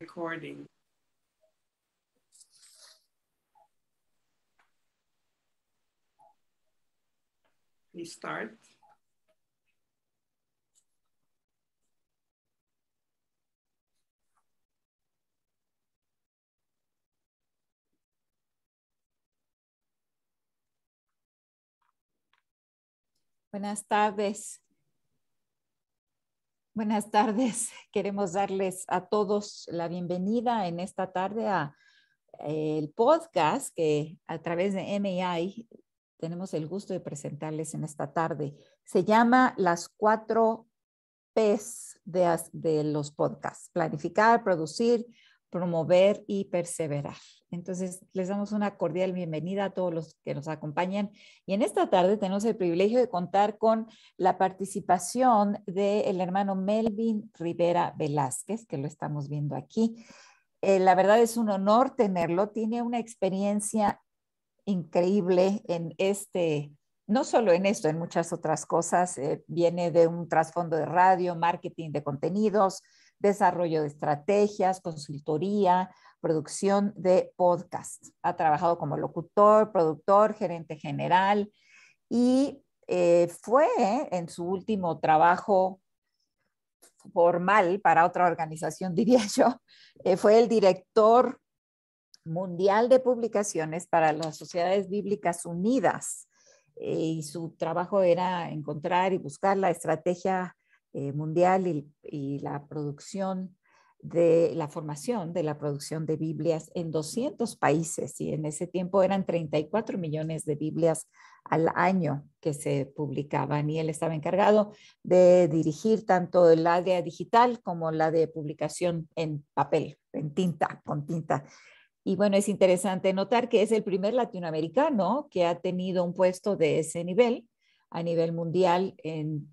recording We start. Buenas tardes. Buenas tardes. Queremos darles a todos la bienvenida en esta tarde a eh, el podcast que a través de MI tenemos el gusto de presentarles en esta tarde. Se llama Las cuatro P's de los podcasts. Planificar, producir, promover y perseverar. Entonces, les damos una cordial bienvenida a todos los que nos acompañan. Y en esta tarde tenemos el privilegio de contar con la participación del hermano Melvin Rivera Velázquez, que lo estamos viendo aquí. Eh, la verdad es un honor tenerlo. Tiene una experiencia increíble en este, no solo en esto, en muchas otras cosas. Eh, viene de un trasfondo de radio, marketing de contenidos, desarrollo de estrategias, consultoría, producción de podcasts. Ha trabajado como locutor, productor, gerente general y eh, fue en su último trabajo formal para otra organización, diría yo, eh, fue el director mundial de publicaciones para las Sociedades Bíblicas Unidas eh, y su trabajo era encontrar y buscar la estrategia eh, mundial y, la producción de la formación de la producción de Biblias en 200 países y en ese tiempo eran 34 millones de Biblias al año que se publicaban y él estaba encargado de dirigir tanto el área digital como la de publicación en papel, en tinta, con tinta. Y bueno, es interesante notar que es el primer latinoamericano que ha tenido un puesto de ese nivel a nivel mundial en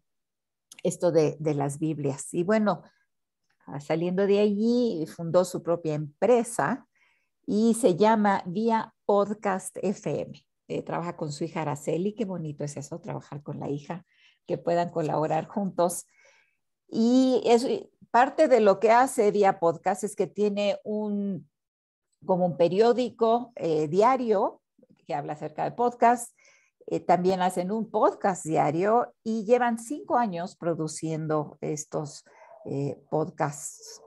esto de, las Biblias. Y bueno, ah, saliendo de allí, fundó su propia empresa y se llama Vía Podcast FM. Eh, trabaja con su hija Araceli, qué bonito es eso, trabajar con la hija, que puedan colaborar juntos. Y es, parte de lo que hace Vía Podcast es que tiene un, como un periódico eh, diario que habla acerca de podcast, eh, también hacen un podcast diario y llevan cinco años produciendo estos eh, podcasts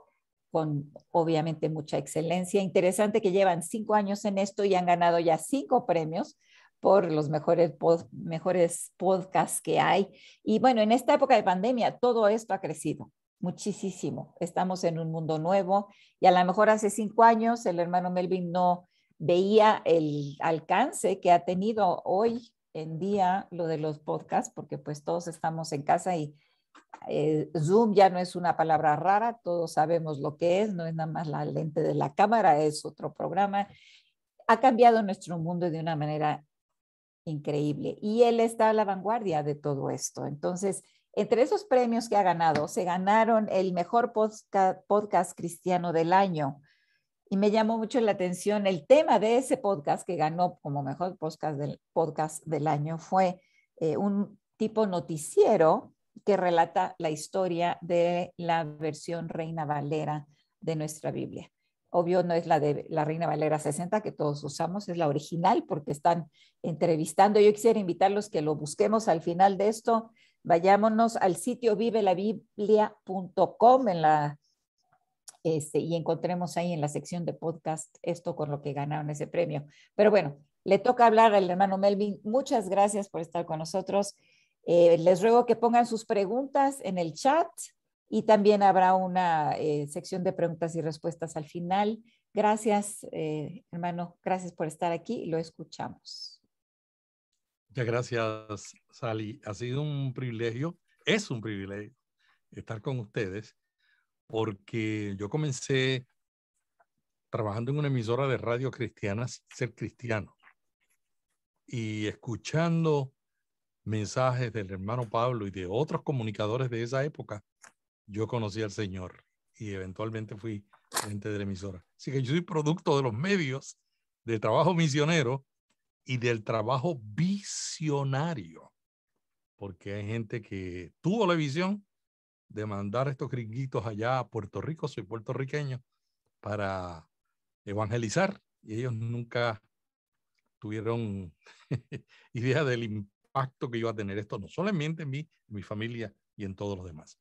con obviamente mucha excelencia. Interesante que llevan cinco años en esto y han ganado ya cinco premios por los mejores, mejores podcasts que hay. Y bueno, en esta época de pandemia todo esto ha crecido muchísimo. Estamos en un mundo nuevo y a lo mejor hace cinco años el hermano Melvin no veía el alcance que ha tenido hoy en día lo de los podcasts, porque pues todos estamos en casa y eh, Zoom ya no es una palabra rara, todos sabemos lo que es, no es nada más la lente de la cámara, es otro programa. Ha cambiado nuestro mundo de una manera increíble y él está a la vanguardia de todo esto. Entonces, entre esos premios que ha ganado, se ganaron el mejor podcast cristiano del año, y me llamó mucho la atención el tema de ese podcast que ganó como mejor podcast del, podcast del año fue eh, un tipo noticiero que relata la historia de la versión Reina Valera de nuestra Biblia. Obvio no es la de la Reina Valera 60 que todos usamos, es la original porque están entrevistando. Yo quisiera invitarlos que lo busquemos al final de esto. Vayámonos al sitio vivelabiblia.com en la este, y encontremos ahí en la sección de podcast esto con lo que ganaron ese premio. Pero bueno, le toca hablar al hermano Melvin. Muchas gracias por estar con nosotros. Eh, les ruego que pongan sus preguntas en el chat y también habrá una eh, sección de preguntas y respuestas al final. Gracias, eh, hermano. Gracias por estar aquí. Lo escuchamos. Muchas gracias, Sally. Ha sido un privilegio, es un privilegio estar con ustedes porque yo comencé trabajando en una emisora de radio cristiana ser cristiano y escuchando mensajes del hermano Pablo y de otros comunicadores de esa época, yo conocí al Señor y eventualmente fui gente de la emisora. Así que yo soy producto de los medios, del trabajo misionero y del trabajo visionario, porque hay gente que tuvo la visión de mandar estos gringuitos allá a Puerto Rico, soy puertorriqueño, para evangelizar y ellos nunca tuvieron idea del impacto que iba a tener esto, no solamente en mí, en mi familia y en todos los demás.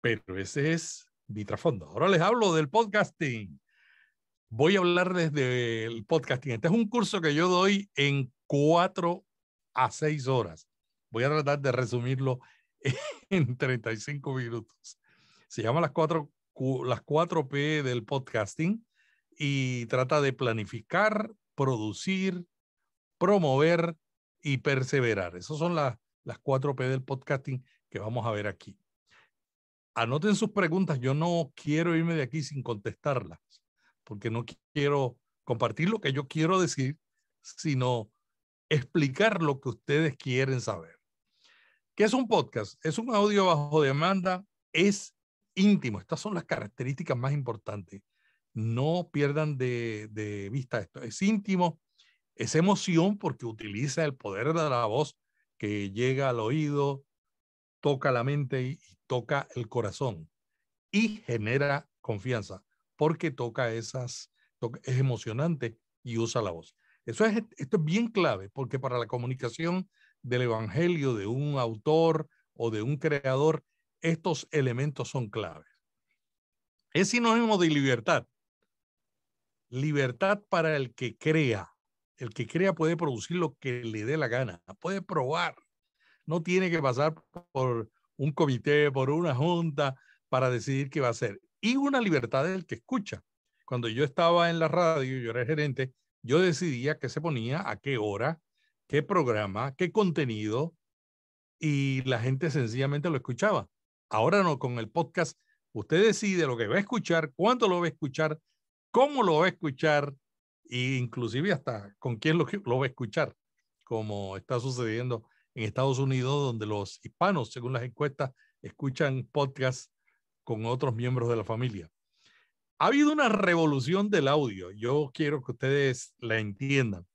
Pero ese es mi trasfondo. Ahora les hablo del podcasting. Voy a hablar desde el podcasting. Este es un curso que yo doy en cuatro a seis horas. Voy a tratar de resumirlo en 35 minutos. Se llama las cuatro, las P del podcasting y trata de planificar, producir, promover y perseverar. Esas son las, las cuatro P del podcasting que vamos a ver aquí. Anoten sus preguntas. Yo no quiero irme de aquí sin contestarlas, porque no quiero compartir lo que yo quiero decir, sino explicar lo que ustedes quieren saber. ¿Qué es un podcast? Es un audio bajo demanda, es íntimo. Estas son las características más importantes. No pierdan de, vista esto. Es íntimo, es emoción porque utiliza el poder de la voz que llega al oído, toca la mente y, toca el corazón y genera confianza porque toca esas, es emocionante y usa la voz. Eso es, esto es bien clave porque para la comunicación del Evangelio, de un autor o de un creador, estos elementos son claves. Es sinónimo de libertad. Libertad para el que crea. El que crea puede producir lo que le dé la gana, puede probar. No tiene que pasar por un comité, por una junta para decidir qué va a hacer. Y una libertad del que escucha. Cuando yo estaba en la radio, yo era gerente, yo decidía qué se ponía, a qué hora, qué programa, qué contenido, y la gente sencillamente lo escuchaba. Ahora no, con el podcast, usted decide lo que va a escuchar, cuándo lo va a escuchar, cómo lo va a escuchar, e inclusive hasta con quién lo, lo va a escuchar, como está sucediendo en Estados Unidos, donde los hispanos, según las encuestas, escuchan podcasts con otros miembros de la familia. Ha habido una revolución del audio. Yo quiero que ustedes la entiendan.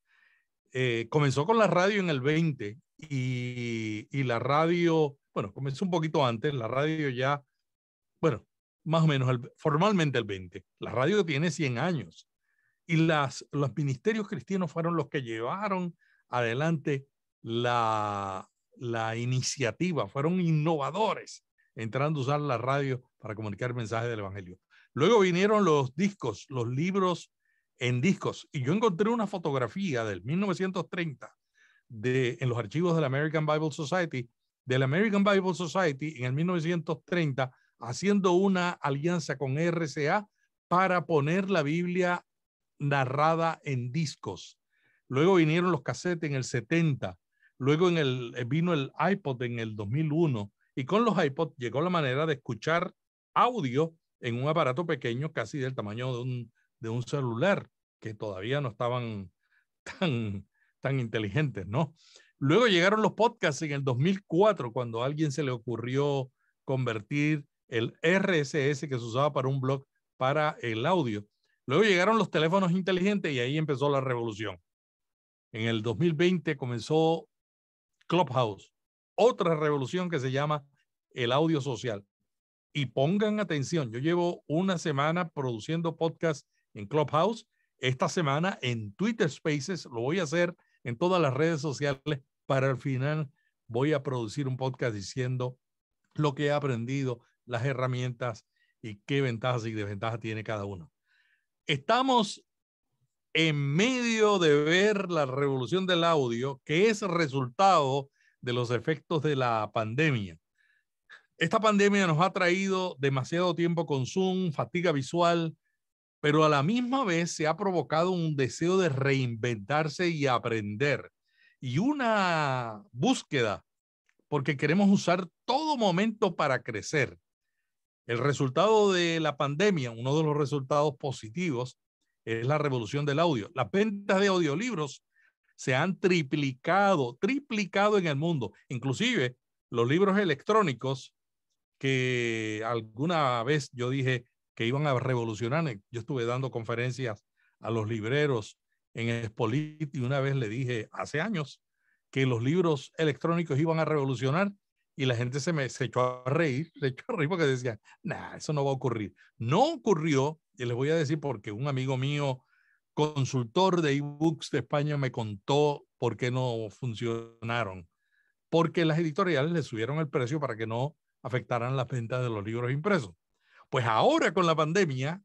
Eh, comenzó con la radio en el 20 y, la radio, bueno, comenzó un poquito antes, la radio ya, bueno, más o menos formalmente el 20. La radio tiene 100 años y las, los ministerios cristianos fueron los que llevaron adelante la, la iniciativa, fueron innovadores entrando a usar la radio para comunicar mensajes del Evangelio. Luego vinieron los discos, los libros en discos. Y yo encontré una fotografía del 1930 de, en los archivos de la American Bible Society, de la American Bible Society en el 1930, haciendo una alianza con RCA para poner la Biblia narrada en discos. Luego vinieron los cassettes en el 70, luego en el, eh, vino el iPod en el 2001 y con los iPod llegó la manera de escuchar audio en un aparato pequeño, casi del tamaño de un de un celular, que todavía no estaban tan, tan inteligentes, ¿no? Luego llegaron los podcasts en el 2004, cuando a alguien se le ocurrió convertir el RSS que se usaba para un blog para el audio. Luego llegaron los teléfonos inteligentes y ahí empezó la revolución. En el 2020 comenzó Clubhouse, otra revolución que se llama el audio social. Y pongan atención, yo llevo una semana produciendo podcasts en Clubhouse, esta semana en Twitter Spaces, lo voy a hacer en todas las redes sociales. Para el final voy a producir un podcast diciendo lo que he aprendido, las herramientas y qué ventajas y desventajas tiene cada uno. Estamos en medio de ver la revolución del audio, que es resultado de los efectos de la pandemia. Esta pandemia nos ha traído demasiado tiempo con Zoom, fatiga visual, pero a la misma vez se ha provocado un deseo de reinventarse y aprender y una búsqueda, porque queremos usar todo momento para crecer. El resultado de la pandemia, uno de los resultados positivos, es la revolución del audio. Las ventas de audiolibros se han triplicado, triplicado en el mundo. Inclusive los libros electrónicos, que alguna vez yo dije, que iban a revolucionar. Eh, yo estuve dando conferencias a los libreros en Expolit y una vez le dije hace años que los libros electrónicos iban a revolucionar y la gente se me echó a reír, se echó a reír porque decía, nah, eso no va a ocurrir. No ocurrió, y les voy a decir porque un amigo mío, consultor de ebooks de España, me contó por qué no funcionaron. Porque las editoriales le subieron el precio para que no afectaran las ventas de los libros impresos. Pues ahora con la pandemia,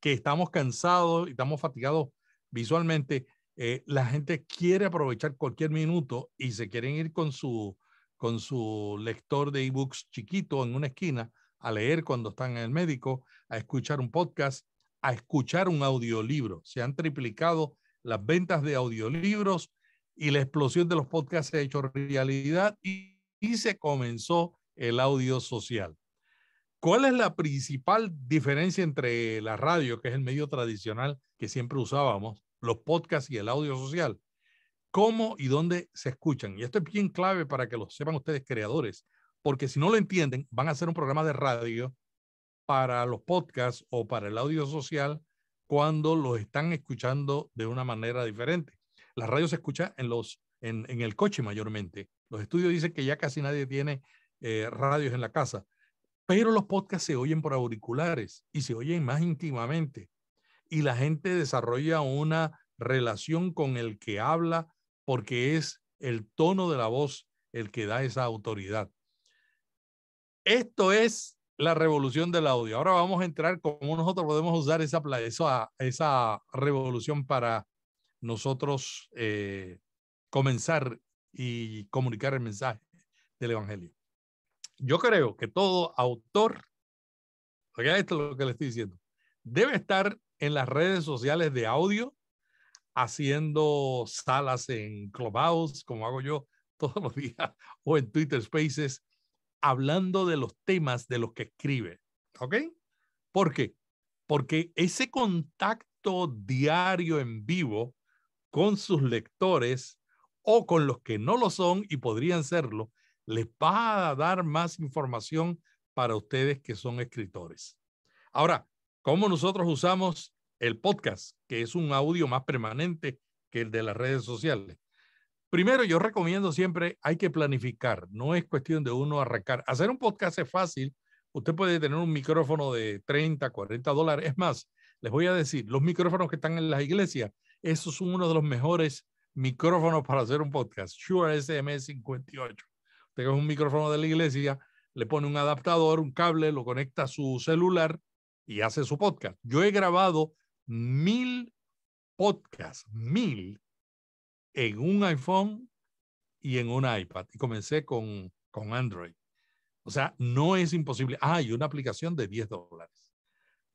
que estamos cansados y estamos fatigados visualmente, eh, la gente quiere aprovechar cualquier minuto y se quieren ir con su, con su lector de ebooks chiquito en una esquina a leer cuando están en el médico, a escuchar un podcast, a escuchar un audiolibro. Se han triplicado las ventas de audiolibros y la explosión de los podcasts se ha hecho realidad y se comenzó el audio social. ¿Cuál es la principal diferencia entre la radio, que es el medio tradicional que siempre usábamos, los podcasts y el audio social? ¿Cómo y dónde se escuchan? Y esto es bien clave para que lo sepan ustedes creadores, porque si no lo entienden, van a hacer un programa de radio para los podcasts o para el audio social cuando los están escuchando de una manera diferente. La radio se escucha en, los, en, en el coche mayormente. Los estudios dicen que ya casi nadie tiene eh, radios en la casa pero los podcasts se oyen por auriculares y se oyen más íntimamente. Y la gente desarrolla una relación con el que habla porque es el tono de la voz el que da esa autoridad. Esto es la revolución del audio. Ahora vamos a entrar cómo nosotros podemos usar esa, esa, revolución para nosotros eh, comenzar y comunicar el mensaje del Evangelio yo creo que todo autor, esto es lo que le estoy diciendo, debe estar en las redes sociales de audio haciendo salas en Clubhouse, como hago yo todos los días, o en Twitter Spaces, hablando de los temas de los que escribe. ¿Ok? ¿Por qué? Porque ese contacto diario en vivo con sus lectores o con los que no lo son y podrían serlo, les va a dar más información para ustedes que son escritores. Ahora, ¿cómo nosotros usamos el podcast, que es un audio más permanente que el de las redes sociales? Primero, yo recomiendo siempre, hay que planificar, no es cuestión de uno arrancar. Hacer un podcast es fácil, usted puede tener un micrófono de 30, 40 dólares. Es más, les voy a decir, los micrófonos que están en las iglesias, esos son uno de los mejores micrófonos para hacer un podcast, Shure SM58. E tengo un micrófono de la iglesia, le pone un adaptador, un cable, lo conecta a su celular y hace su podcast. Yo he grabado mil podcasts, mil, en un iPhone y en un iPad. Y comencé con, con Android. O sea, no es imposible. Ah, y una aplicación de 10 dólares.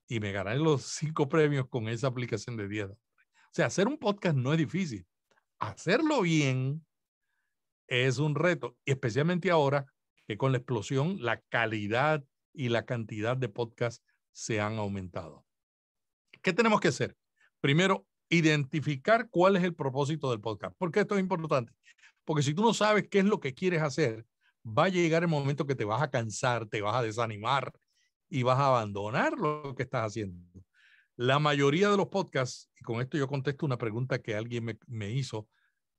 Y me gané los cinco premios con esa aplicación de 10 dólares. O sea, hacer un podcast no es difícil. Hacerlo bien es un reto, y especialmente ahora que con la explosión la calidad y la cantidad de podcasts se han aumentado. ¿Qué tenemos que hacer? Primero, identificar cuál es el propósito del podcast. ¿Por qué esto es importante? Porque si tú no sabes qué es lo que quieres hacer, va a llegar el momento que te vas a cansar, te vas a desanimar y vas a abandonar lo que estás haciendo. La mayoría de los podcasts, y con esto yo contesto una pregunta que alguien me hizo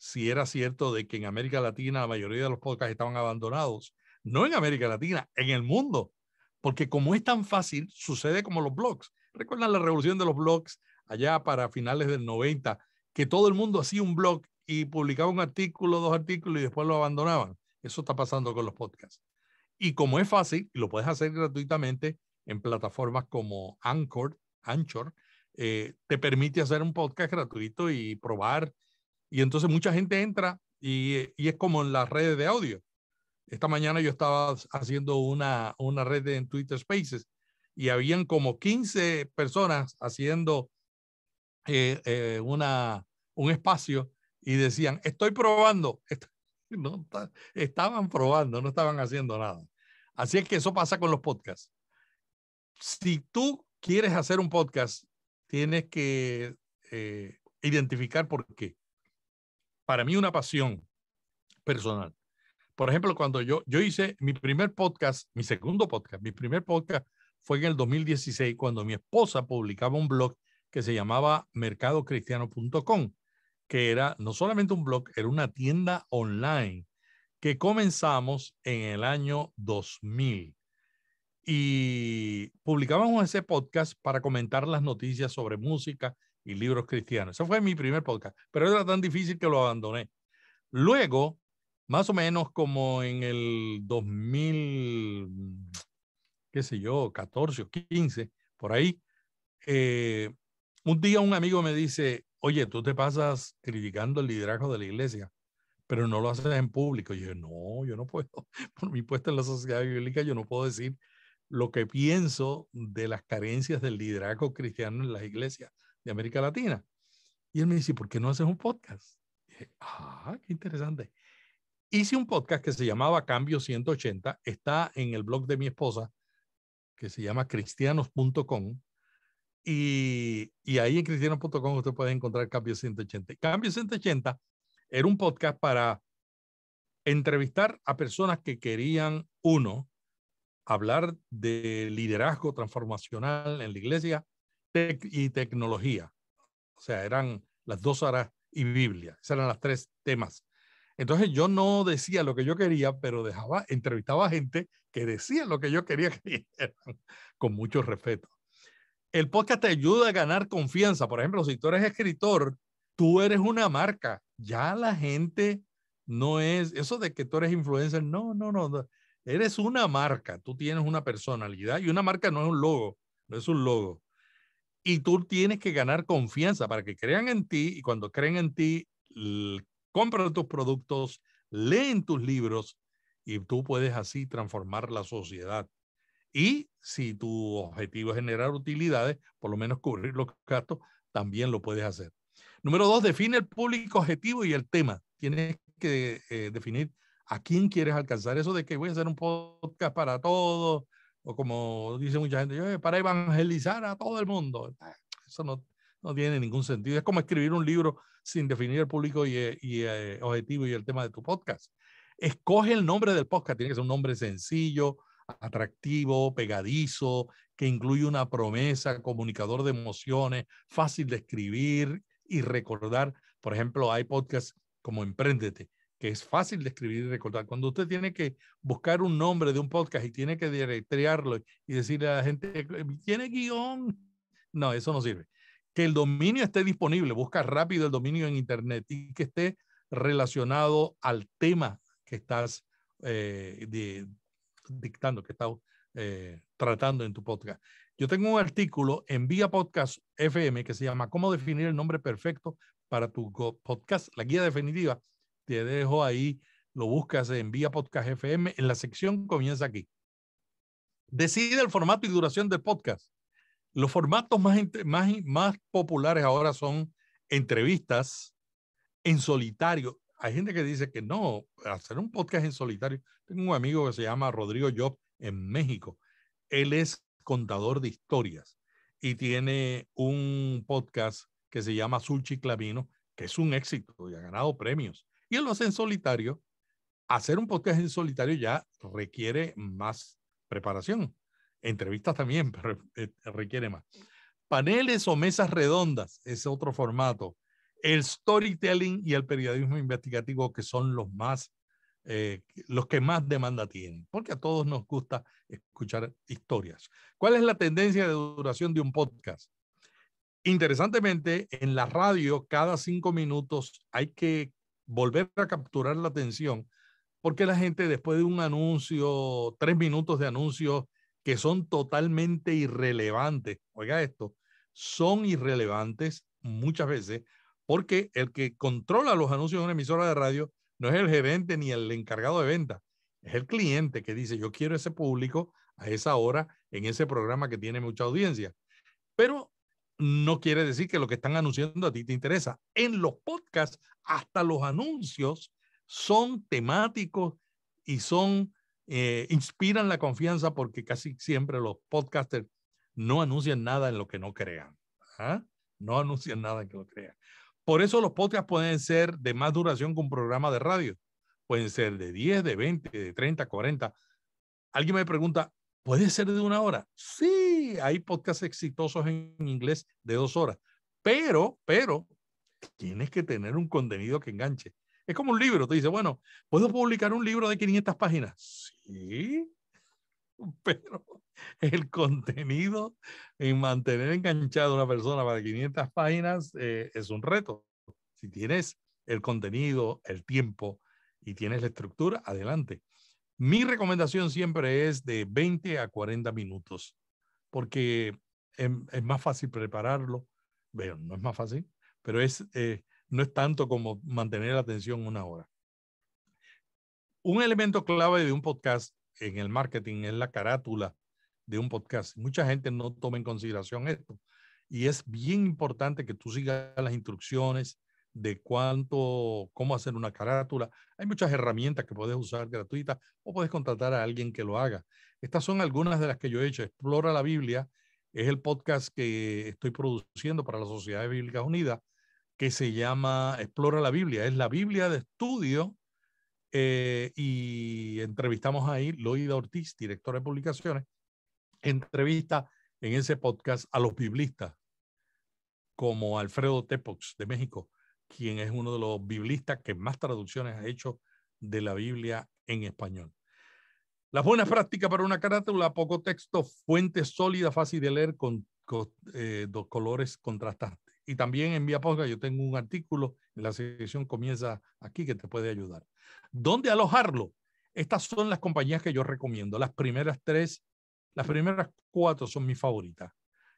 si era cierto de que en América Latina la mayoría de los podcasts estaban abandonados. No en América Latina, en el mundo. Porque como es tan fácil, sucede como los blogs. ¿Recuerdan la revolución de los blogs allá para finales del 90? Que todo el mundo hacía un blog y publicaba un artículo, dos artículos y después lo abandonaban. Eso está pasando con los podcasts. Y como es fácil, y lo puedes hacer gratuitamente en plataformas como Anchor, Anchor eh, te permite hacer un podcast gratuito y probar y entonces mucha gente entra y, es como en las redes de audio. Esta mañana yo estaba haciendo una, red en Twitter Spaces y habían como 15 personas haciendo eh, eh, una, un espacio y decían, estoy probando. estaban probando, no estaban haciendo nada. Así es que eso pasa con los podcasts. Si tú quieres hacer un podcast, tienes que eh, identificar por qué para mí una pasión personal. Por ejemplo, cuando yo, yo hice mi primer podcast, mi segundo podcast, mi primer podcast fue en el 2016 cuando mi esposa publicaba un blog que se llamaba mercadocristiano.com, que era no solamente un blog, era una tienda online que comenzamos en el año 2000. Y publicábamos ese podcast para comentar las noticias sobre música, y libros cristianos. Ese fue mi primer podcast, pero era tan difícil que lo abandoné. Luego, más o menos como en el 2000, qué sé yo, 14 o 15, por ahí, eh, un día un amigo me dice, oye, tú te pasas criticando el liderazgo de la iglesia, pero no lo haces en público. Y yo, no, yo no puedo, por mi puesto en la sociedad bíblica, yo no puedo decir lo que pienso de las carencias del liderazgo cristiano en las iglesias de América Latina. Y él me dice, ¿por qué no haces un podcast? ah, qué interesante. Hice un podcast que se llamaba Cambio 180, está en el blog de mi esposa, que se llama cristianos.com. Y, y ahí en cristianos.com usted puede encontrar Cambio 180. Cambio 180 era un podcast para entrevistar a personas que querían, uno, hablar de liderazgo transformacional en la iglesia, y tecnología. O sea, eran las dos horas y Biblia. Esos eran las tres temas. Entonces yo no decía lo que yo quería, pero dejaba, entrevistaba a gente que decía lo que yo quería con mucho respeto. El podcast te ayuda a ganar confianza. Por ejemplo, si tú eres escritor, tú eres una marca. Ya la gente no es, eso de que tú eres influencer, no, no. no. Eres una marca, tú tienes una personalidad y una marca no es un logo, no es un logo. Y tú tienes que ganar confianza para que crean en ti y cuando creen en ti, compran tus productos, leen tus libros y tú puedes así transformar la sociedad. Y si tu objetivo es generar utilidades, por lo menos cubrir los gastos, también lo puedes hacer. Número dos, define el público objetivo y el tema. Tienes que eh, definir a quién quieres alcanzar. Eso de que voy a hacer un podcast para todos, o como dice mucha gente, para evangelizar a todo el mundo. Ah. Eso no, tiene ningún sentido. Es como escribir un libro sin definir el público y, el eh, eh, objetivo y el tema de tu podcast. Escoge el nombre del podcast, tiene que ser un nombre sencillo, atractivo, pegadizo, que incluye una promesa, comunicador de emociones, fácil de escribir y recordar. Por ejemplo, hay podcasts como Emprendete, que es fácil de escribir y recordar. Cuando usted tiene que buscar un nombre de un podcast y tiene que directriarlo y decirle a la gente, ¿tiene guión? No, eso no sirve. Que el dominio esté disponible, busca rápido el dominio en Internet y que esté relacionado al tema que estás eh, dictando, que estás eh, tratando en tu podcast. Yo tengo un artículo en Vía Podcast FM que se llama ¿Cómo definir el nombre perfecto para tu podcast? La guía definitiva te dejo ahí, lo buscas en Vía Podcast FM, en la sección comienza aquí. Decide el formato y duración del podcast. Los formatos más, más, más populares ahora son entrevistas en solitario. Hay gente que dice que no, hacer un podcast en solitario. Tengo un amigo que se llama Rodrigo Job en México. Él es contador de historias y tiene un podcast que se llama sulchi Clavino, que es un éxito y ha ganado premios. Y él lo hace en solitario. Hacer un podcast en solitario ya requiere más preparación. Entrevistas también, eh, requiere más. Paneles o mesas redondas ese otro formato. El storytelling y el periodismo investigativo que son los más eh, los que más demanda tienen, porque a todos nos gusta escuchar historias. ¿Cuál es la tendencia de duración de un podcast? Interesantemente, en la radio cada cinco minutos hay que volver a capturar la atención, porque la gente después de un anuncio, tres minutos de anuncios que son totalmente irrelevantes, oiga esto, son irrelevantes muchas veces, porque el que controla los anuncios de una emisora de radio no es el gerente ni el encargado de venta, es el cliente que dice, yo quiero ese público a esa hora en ese programa que tiene mucha audiencia. Pero no quiere decir que lo que están anunciando a ti te interesa. En los podcasts, hasta los anuncios son temáticos y son, eh, inspiran la confianza porque casi siempre los podcasters no anuncian nada en lo que no crean. ¿ah? No anuncian nada en que lo crean. Por eso los podcasts pueden ser de más duración que un programa de radio. Pueden ser de 10, de 20, de 30, 40. Alguien me pregunta, ¿Puede ser de una hora? Sí, hay podcasts exitosos en inglés de dos horas, pero, pero, tienes que tener un contenido que enganche. Es como un libro, te dice, bueno, ¿puedo publicar un libro de 500 páginas? Sí, pero el contenido y mantener enganchado a una persona para 500 páginas eh, es un reto. Si tienes el contenido, el tiempo y tienes la estructura, adelante. Mi recomendación siempre es de 20 a 40 minutos, porque es, más fácil prepararlo. Bueno, no es más fácil, pero es, eh, no es tanto como mantener la atención una hora. Un elemento clave de un podcast en el marketing es la carátula de un podcast. Mucha gente no toma en consideración esto. Y es bien importante que tú sigas las instrucciones, de cuánto, cómo hacer una carátula. Hay muchas herramientas que puedes usar gratuitas o puedes contratar a alguien que lo haga. Estas son algunas de las que yo he hecho. Explora la Biblia es el podcast que estoy produciendo para la Sociedad Bíblica Unida, que se llama Explora la Biblia. Es la Biblia de estudio eh, y entrevistamos ahí Loida Ortiz, directora de publicaciones, entrevista en ese podcast a los biblistas como Alfredo Tepox de México, quien es uno de los biblistas que más traducciones ha hecho de la Biblia en español. Las buenas prácticas para una carátula, poco texto, fuente sólida, fácil de leer, con, eh, dos colores contrastantes. Y también en Vía yo tengo un artículo, en la sección comienza aquí, que te puede ayudar. ¿Dónde alojarlo? Estas son las compañías que yo recomiendo. Las primeras tres, las primeras cuatro son mis favoritas.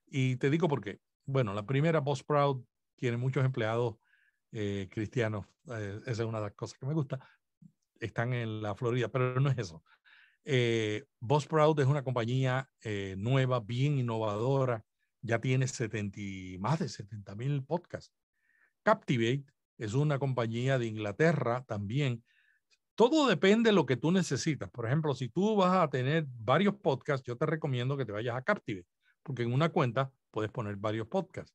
Y te digo por qué. Bueno, la primera, Proud tiene muchos empleados eh, cristianos, eh, esa es una de las cosas que me gusta, están en la Florida, pero no es eso. Eh, es una compañía eh, nueva, bien innovadora, ya tiene 70, más de 70 mil podcasts. Captivate es una compañía de Inglaterra también. Todo depende de lo que tú necesitas. Por ejemplo, si tú vas a tener varios podcasts, yo te recomiendo que te vayas a Captivate, porque en una cuenta puedes poner varios podcasts.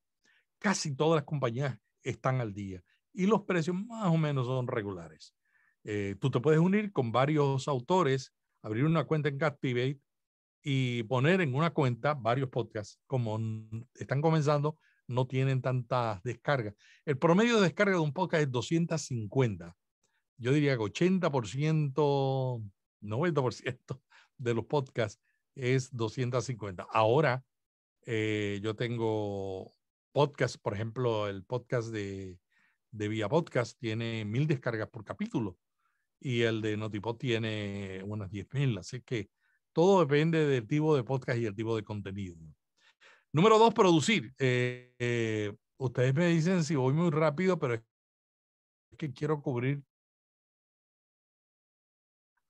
Casi todas las compañías están al día y los precios más o menos son regulares. Eh, tú te puedes unir con varios autores, abrir una cuenta en Captivate y poner en una cuenta varios podcasts. Como están comenzando, no tienen tantas descargas. El promedio de descarga de un podcast es 250. Yo diría que 80%, 90% de los podcasts es 250. Ahora eh, yo tengo podcast, por ejemplo, el podcast de, de Vía Podcast tiene mil descargas por capítulo y el de Notipod tiene unas 10.000. Así que todo depende del tipo de podcast y el tipo de contenido. Número dos, producir. Eh, eh, ustedes me dicen si voy muy rápido, pero es que quiero cubrir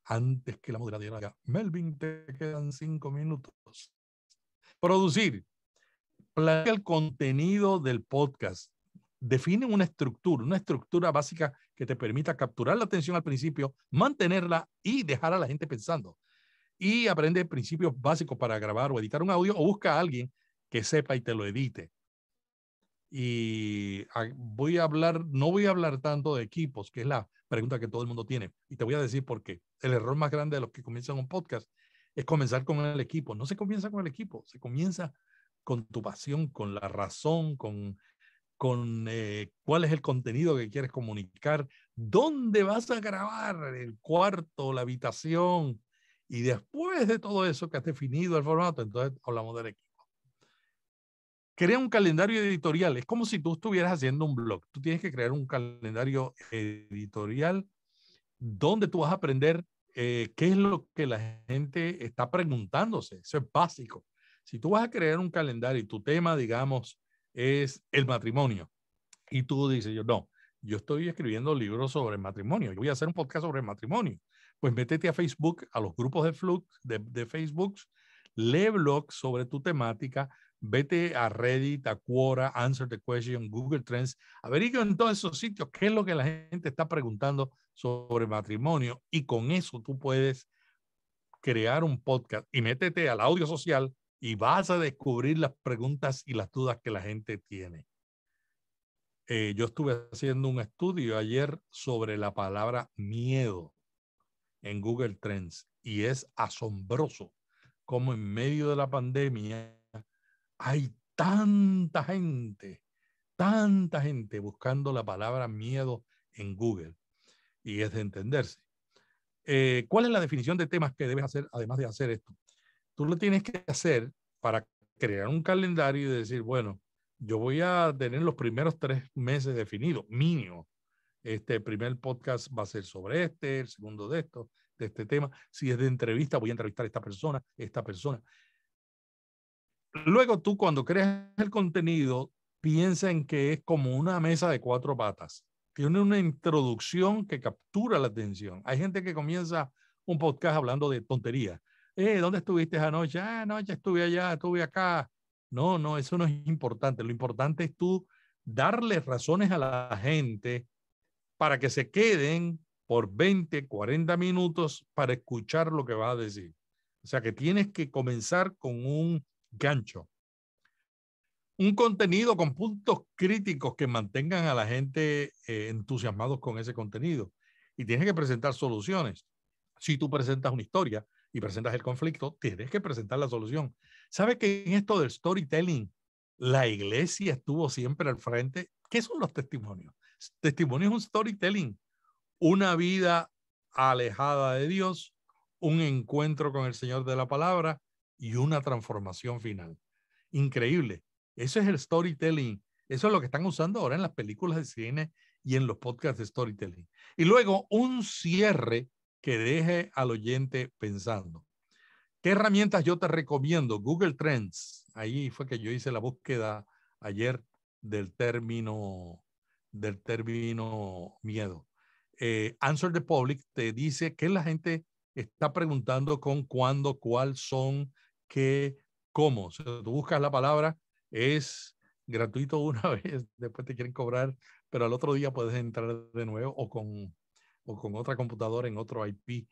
antes que la moderadora Melvin, te quedan cinco minutos. Producir plantea el contenido del podcast. Define una estructura, una estructura básica que te permita capturar la atención al principio, mantenerla y dejar a la gente pensando. Y aprende principios básicos para grabar o editar un audio o busca a alguien que sepa y te lo edite. Y voy a hablar, no voy a hablar tanto de equipos, que es la pregunta que todo el mundo tiene. Y te voy a decir por qué. El error más grande de los que comienzan un podcast es comenzar con el equipo. No se comienza con el equipo, se comienza con tu pasión, con la razón, con, con eh, cuál es el contenido que quieres comunicar, dónde vas a grabar, el cuarto, la habitación. Y después de todo eso que has definido el formato, entonces hablamos del equipo crea un calendario editorial. Es como si tú estuvieras haciendo un blog. Tú tienes que crear un calendario editorial donde tú vas a aprender eh, qué es lo que la gente está preguntándose. Eso es básico. Si tú vas a crear un calendario y tu tema, digamos, es el matrimonio, y tú dices, yo no, yo estoy escribiendo libros sobre matrimonio, yo voy a hacer un podcast sobre matrimonio, pues métete a Facebook, a los grupos de, flux, de, de Facebook, lee blogs sobre tu temática, vete a Reddit, a Quora, Answer the Question, Google Trends, averigua en todos esos sitios qué es lo que la gente está preguntando sobre matrimonio y con eso tú puedes crear un podcast y métete al audio social y vas a descubrir las preguntas y las dudas que la gente tiene. Eh, yo estuve haciendo un estudio ayer sobre la palabra miedo en Google Trends y es asombroso cómo en medio de la pandemia hay tanta gente, tanta gente buscando la palabra miedo en Google. Y es de entenderse. Eh, ¿Cuál es la definición de temas que debes hacer además de hacer esto? Tú lo tienes que hacer para crear un calendario y decir, bueno, yo voy a tener los primeros tres meses definidos, mínimo. Este primer podcast va a ser sobre este, el segundo de esto, de este tema. Si es de entrevista, voy a entrevistar a esta persona, esta persona. Luego tú cuando creas el contenido, piensa en que es como una mesa de cuatro patas. Tiene una introducción que captura la atención. Hay gente que comienza un podcast hablando de tonterías eh, ¿dónde estuviste anoche? Ah, anoche estuve allá, estuve acá. No, no, eso no es importante. Lo importante es tú darle razones a la gente para que se queden por 20, 40 minutos para escuchar lo que vas a decir. O sea que tienes que comenzar con un gancho. Un contenido con puntos críticos que mantengan a la gente eh, entusiasmados con ese contenido. Y tienes que presentar soluciones. Si tú presentas una historia, y presentas el conflicto, tienes que presentar la solución. ¿Sabe que en esto del storytelling, la iglesia estuvo siempre al frente? ¿Qué son los testimonios? Testimonio es un storytelling, una vida alejada de Dios, un encuentro con el Señor de la palabra y una transformación final. Increíble. Eso es el storytelling. Eso es lo que están usando ahora en las películas de cine y en los podcasts de storytelling. Y luego un cierre que deje al oyente pensando. ¿Qué herramientas yo te recomiendo? Google Trends. Ahí fue que yo hice la búsqueda ayer del término, del término miedo. Eh, Answer the Public te dice que la gente está preguntando con cuándo, cuál son, qué, cómo. O tú buscas la palabra, es gratuito una vez, después te quieren cobrar, pero al otro día puedes entrar de nuevo o con con otra computadora en otro IP.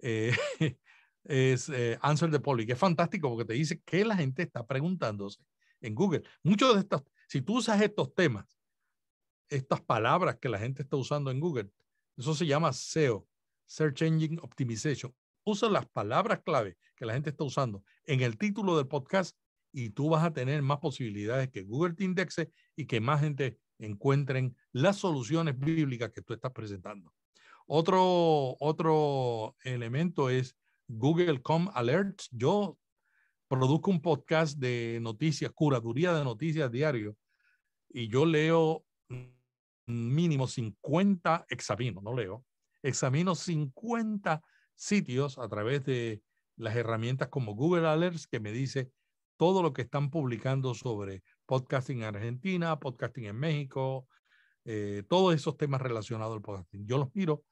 Eh, es eh, Answer the public. que es fantástico porque te dice qué la gente está preguntándose en Google. Muchos de estos, si tú usas estos temas, estas palabras que la gente está usando en Google, eso se llama SEO, Search Engine Optimization. Usa las palabras clave que la gente está usando en el título del podcast y tú vas a tener más posibilidades que Google te indexe y que más gente encuentren las soluciones bíblicas que tú estás presentando. Otro, otro elemento es Google Com Alerts. Yo produzco un podcast de noticias, curaduría de noticias diario, y yo leo mínimo 50, examino, no leo, examino 50 sitios a través de las herramientas como Google Alerts que me dice todo lo que están publicando sobre podcasting en Argentina, podcasting en México, eh, todos esos temas relacionados al podcasting. Yo los miro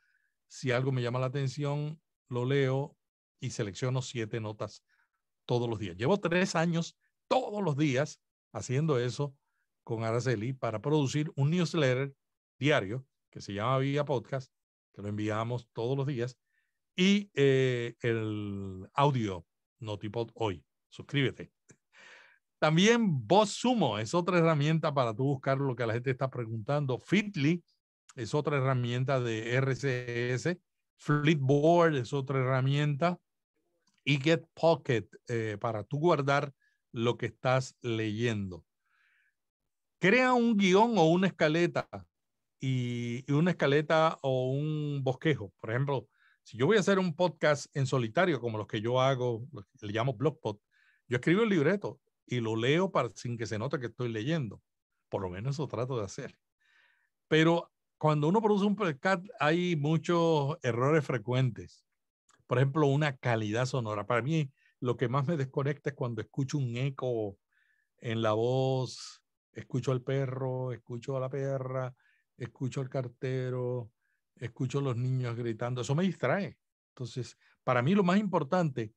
si algo me llama la atención, lo leo y selecciono siete notas todos los días. Llevo tres años todos los días haciendo eso con Araceli para producir un newsletter diario que se llama Vía Podcast, que lo enviamos todos los días, y eh, el audio Notipod hoy. Suscríbete. También Voz Sumo es otra herramienta para tú buscar lo que la gente está preguntando. Fitly es otra herramienta de RCS. Flipboard es otra herramienta. Y Get Pocket eh, para tú guardar lo que estás leyendo. Crea un guión o una escaleta y, una escaleta o un bosquejo. Por ejemplo, si yo voy a hacer un podcast en solitario, como los que yo hago, le llamo blogpod, yo escribo el libreto y lo leo para, sin que se note que estoy leyendo. Por lo menos eso trato de hacer. Pero cuando uno produce un podcast hay muchos errores frecuentes. Por ejemplo, una calidad sonora. Para mí, lo que más me desconecta es cuando escucho un eco en la voz, escucho al perro, escucho a la perra, escucho al cartero, escucho a los niños gritando. Eso me distrae. Entonces, para mí lo más importante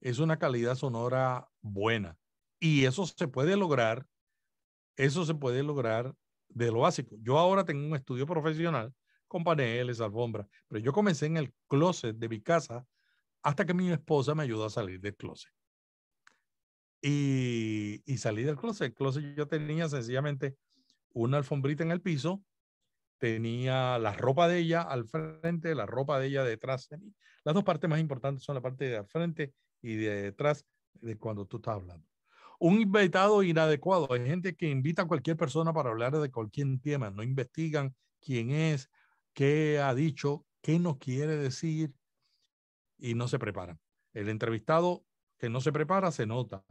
es una calidad sonora buena. Y eso se puede lograr, eso se puede lograr de lo básico. Yo ahora tengo un estudio profesional con paneles, alfombras, pero yo comencé en el closet de mi casa hasta que mi esposa me ayudó a salir del closet. Y, y salí del closet. El closet yo tenía sencillamente una alfombrita en el piso, tenía la ropa de ella al frente, la ropa de ella detrás de mí. Las dos partes más importantes son la parte de al frente y de detrás de cuando tú estás hablando un invitado inadecuado. Hay gente que invita a cualquier persona para hablar de cualquier tema, no investigan quién es, qué ha dicho, qué no quiere decir y no se preparan. El entrevistado que no se prepara se nota.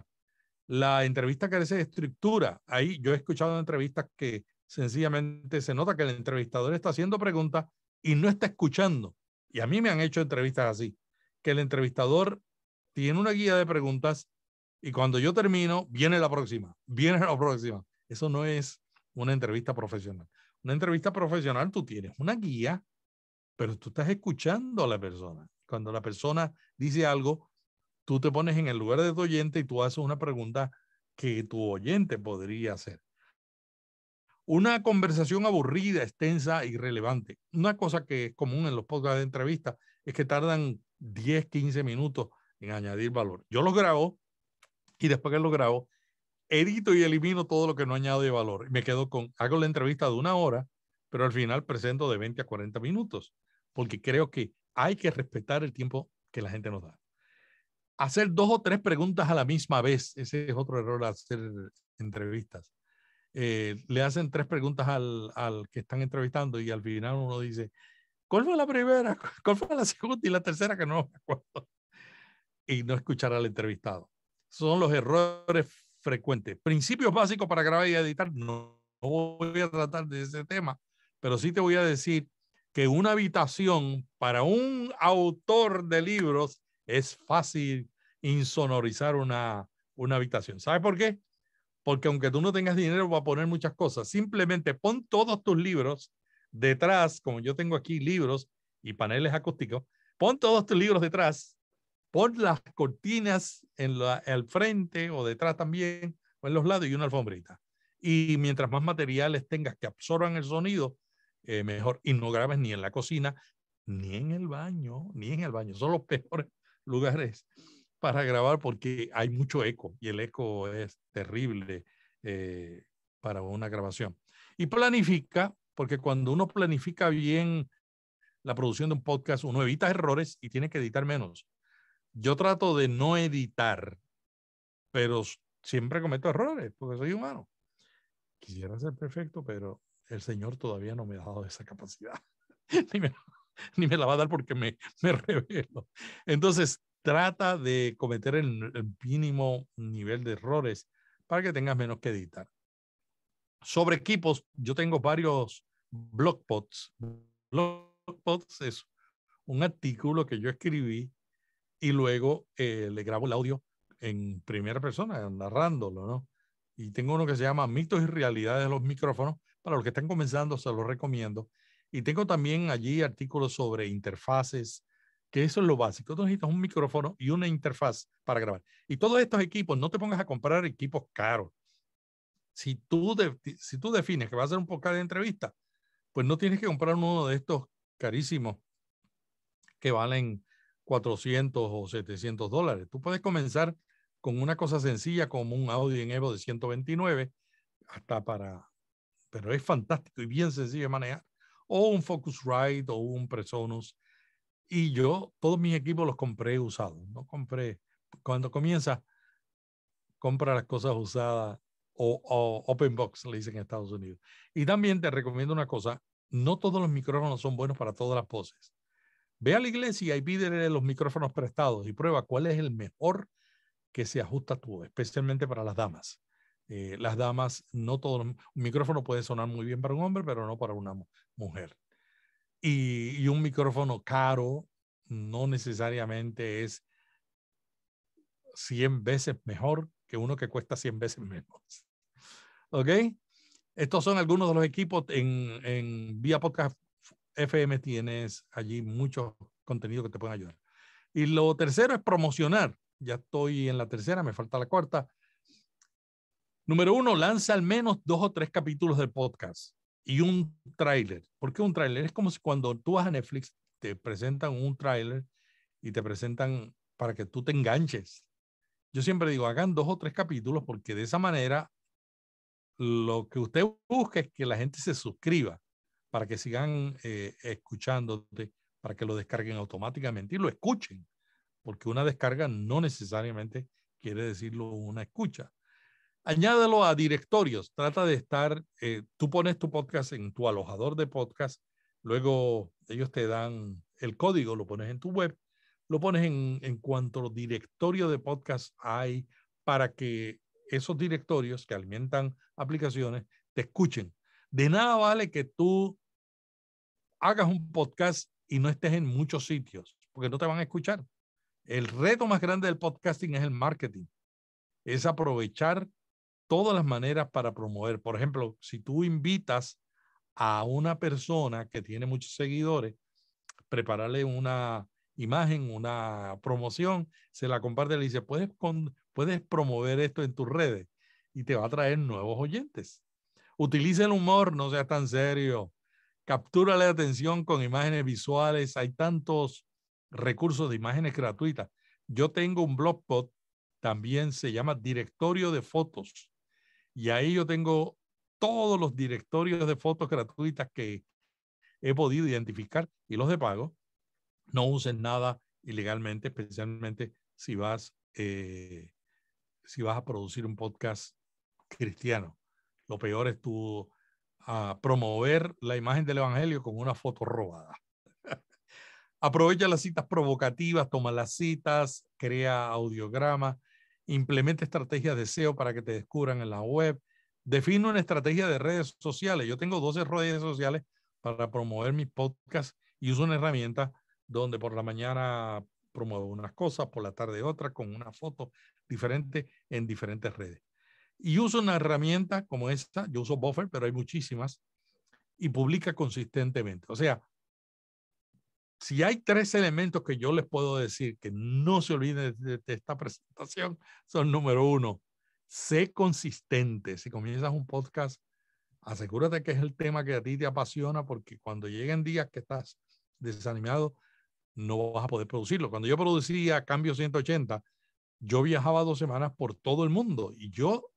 La entrevista carece de estructura. Ahí yo he escuchado entrevistas que sencillamente se nota que el entrevistador está haciendo preguntas y no está escuchando. Y a mí me han hecho entrevistas así, que el entrevistador tiene una guía de preguntas y cuando yo termino, viene la próxima, viene la próxima. Eso no es una entrevista profesional. Una entrevista profesional, tú tienes una guía, pero tú estás escuchando a la persona. Cuando la persona dice algo, tú te pones en el lugar de tu oyente y tú haces una pregunta que tu oyente podría hacer. Una conversación aburrida, extensa, irrelevante. Una cosa que es común en los podcasts de entrevista es que tardan 10, 15 minutos en añadir valor. Yo los grabo, y después que lo grabo, edito y elimino todo lo que no añade valor. Me quedo con, hago la entrevista de una hora, pero al final presento de 20 a 40 minutos, porque creo que hay que respetar el tiempo que la gente nos da. Hacer dos o tres preguntas a la misma vez, ese es otro error hacer entrevistas. Eh, le hacen tres preguntas al, al que están entrevistando y al final uno dice, ¿cuál fue la primera? ¿Cuál fue la segunda y la tercera que no me acuerdo? Y no escuchar al entrevistado son los errores frecuentes. Principios básicos para grabar y editar. No, voy a tratar de ese tema, pero sí te voy a decir que una habitación para un autor de libros es fácil insonorizar una, una habitación. ¿Sabes por qué? Porque aunque tú no tengas dinero para poner muchas cosas, simplemente pon todos tus libros detrás, como yo tengo aquí libros y paneles acústicos, pon todos tus libros detrás Pon las cortinas en la, al frente o detrás también, o en los lados, y una alfombrita. Y mientras más materiales tengas que absorban el sonido, eh, mejor. Y no grabes ni en la cocina, ni en el baño, ni en el baño. Son los peores lugares para grabar porque hay mucho eco y el eco es terrible eh, para una grabación. Y planifica, porque cuando uno planifica bien la producción de un podcast, uno evita errores y tiene que editar menos yo trato de no editar, pero siempre cometo errores porque soy humano. Quisiera ser perfecto, pero el Señor todavía no me ha dado esa capacidad. ni, me, la va a dar porque me, revelo. Entonces, trata de cometer el, mínimo nivel de errores para que tengas menos que editar. Sobre equipos, yo tengo varios blog posts es un artículo que yo escribí y luego eh, le grabo el audio en primera persona, narrándolo, ¿no? Y tengo uno que se llama Mitos y Realidades de los Micrófonos. Para los que están comenzando, se los recomiendo. Y tengo también allí artículos sobre interfaces, que eso es lo básico. Tú necesitas un micrófono y una interfaz para grabar. Y todos estos equipos, no te pongas a comprar equipos caros. Si tú, si tú defines que vas a hacer un podcast de entrevista, pues no tienes que comprar uno de estos carísimos que valen 400 o 700 dólares. Tú puedes comenzar con una cosa sencilla como un Audi en Evo de 129, hasta para, pero es fantástico y bien sencillo de manejar, o un Focusrite o un Presonus. Y yo todos mis equipos los compré usados, no compré, cuando comienza, compra las cosas usadas o, o open box, le dicen en Estados Unidos. Y también te recomiendo una cosa, no todos los micrófonos son buenos para todas las poses. Ve a la iglesia y pídele los micrófonos prestados y prueba cuál es el mejor que se ajusta a tu, especialmente para las damas. Eh, las damas, no todo, un micrófono puede sonar muy bien para un hombre, pero no para una mujer. Y, un micrófono caro no necesariamente es 100 veces mejor que uno que cuesta 100 veces menos. ¿Ok? Estos son algunos de los equipos en, en Vía Podcast FM tienes allí mucho contenido que te pueden ayudar. Y lo tercero es promocionar. Ya estoy en la tercera, me falta la cuarta. Número uno, lanza al menos dos o tres capítulos de podcast y un tráiler. ¿Por qué un tráiler? Es como si cuando tú vas a Netflix te presentan un tráiler y te presentan para que tú te enganches. Yo siempre digo, hagan dos o tres capítulos porque de esa manera lo que usted busca es que la gente se suscriba para que sigan eh, escuchándote, para que lo descarguen automáticamente y lo escuchen, porque una descarga no necesariamente quiere decirlo una escucha. Añádalo a directorios, trata de estar, eh, tú pones tu podcast en tu alojador de podcast, luego ellos te dan el código, lo pones en tu web, lo pones en, en cuanto directorio de podcast hay para que esos directorios que alimentan aplicaciones te escuchen. De nada vale que tú hagas un podcast y no estés en muchos sitios, porque no te van a escuchar. El reto más grande del podcasting es el marketing, es aprovechar todas las maneras para promover. Por ejemplo, si tú invitas a una persona que tiene muchos seguidores, prepararle una imagen, una promoción, se la comparte, le dice, puedes, puedes promover esto en tus redes y te va a traer nuevos oyentes. Utiliza el humor, no seas tan serio captura la atención con imágenes visuales. Hay tantos recursos de imágenes gratuitas. Yo tengo un blogspot, también se llama Directorio de Fotos. Y ahí yo tengo todos los directorios de fotos gratuitas que he podido identificar y los de pago. No uses nada ilegalmente, especialmente si vas, eh, si vas a producir un podcast cristiano. Lo peor es tu a promover la imagen del Evangelio con una foto robada. Aprovecha las citas provocativas, toma las citas, crea audiogramas, implementa estrategias de SEO para que te descubran en la web. Define una estrategia de redes sociales. Yo tengo 12 redes sociales para promover mis podcasts y uso una herramienta donde por la mañana promuevo unas cosas, por la tarde otras, con una foto diferente en diferentes redes y uso una herramienta como esta, yo uso Buffer, pero hay muchísimas, y publica consistentemente. O sea, si hay tres elementos que yo les puedo decir que no se olviden de, de esta presentación, son número uno, sé consistente. Si comienzas un podcast, asegúrate que es el tema que a ti te apasiona, porque cuando lleguen días que estás desanimado, no vas a poder producirlo. Cuando yo producía Cambio 180, yo viajaba dos semanas por todo el mundo y yo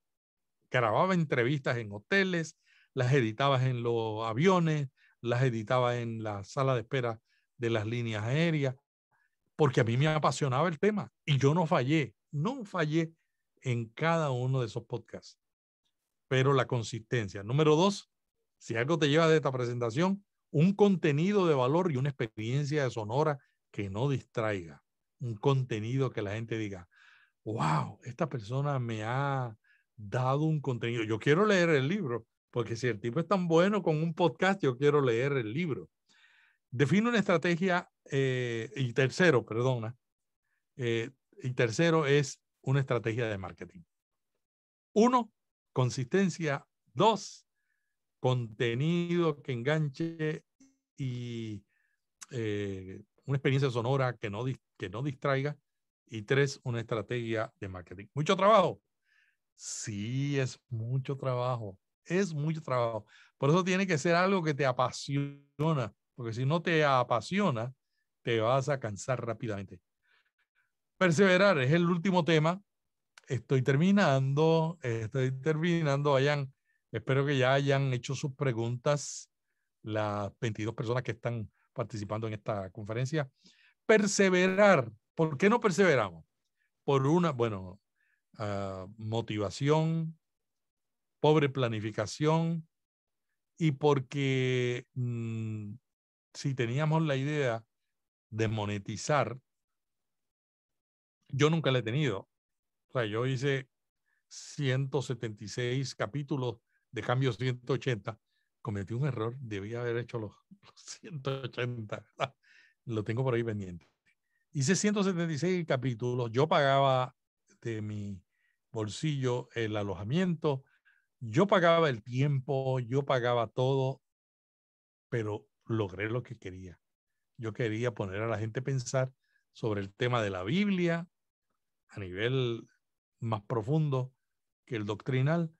grababa entrevistas en hoteles, las editabas en los aviones, las editaba en la sala de espera de las líneas aéreas, porque a mí me apasionaba el tema y yo no fallé, no fallé en cada uno de esos podcasts. Pero la consistencia. Número dos, si algo te lleva de esta presentación, un contenido de valor y una experiencia de sonora que no distraiga. Un contenido que la gente diga, wow, esta persona me ha dado un contenido. Yo quiero leer el libro, porque si el tipo es tan bueno con un podcast, yo quiero leer el libro. Define una estrategia eh, y tercero, perdona, eh, y tercero es una estrategia de marketing. Uno, consistencia. Dos, contenido que enganche y eh, una experiencia sonora que no, que no distraiga. Y tres, una estrategia de marketing. Mucho trabajo, Sí, es mucho trabajo, es mucho trabajo. Por eso tiene que ser algo que te apasiona, porque si no te apasiona, te vas a cansar rápidamente. Perseverar es el último tema. Estoy terminando, estoy terminando. Hayan, espero que ya hayan hecho sus preguntas las 22 personas que están participando en esta conferencia. Perseverar. ¿Por qué no perseveramos? Por una, bueno, Ah, motivación, pobre planificación y porque mm, si teníamos la idea de monetizar, yo nunca la he tenido. O sea, yo hice 176 capítulos de cambio 180. Cometí un error, debía haber hecho los, 180. Lo tengo por ahí pendiente. Hice 176 capítulos. Yo pagaba de mi bolsillo el alojamiento. Yo pagaba el tiempo, yo pagaba todo, pero logré lo que quería. Yo quería poner a la gente a pensar sobre el tema de la Biblia a nivel más profundo que el doctrinal,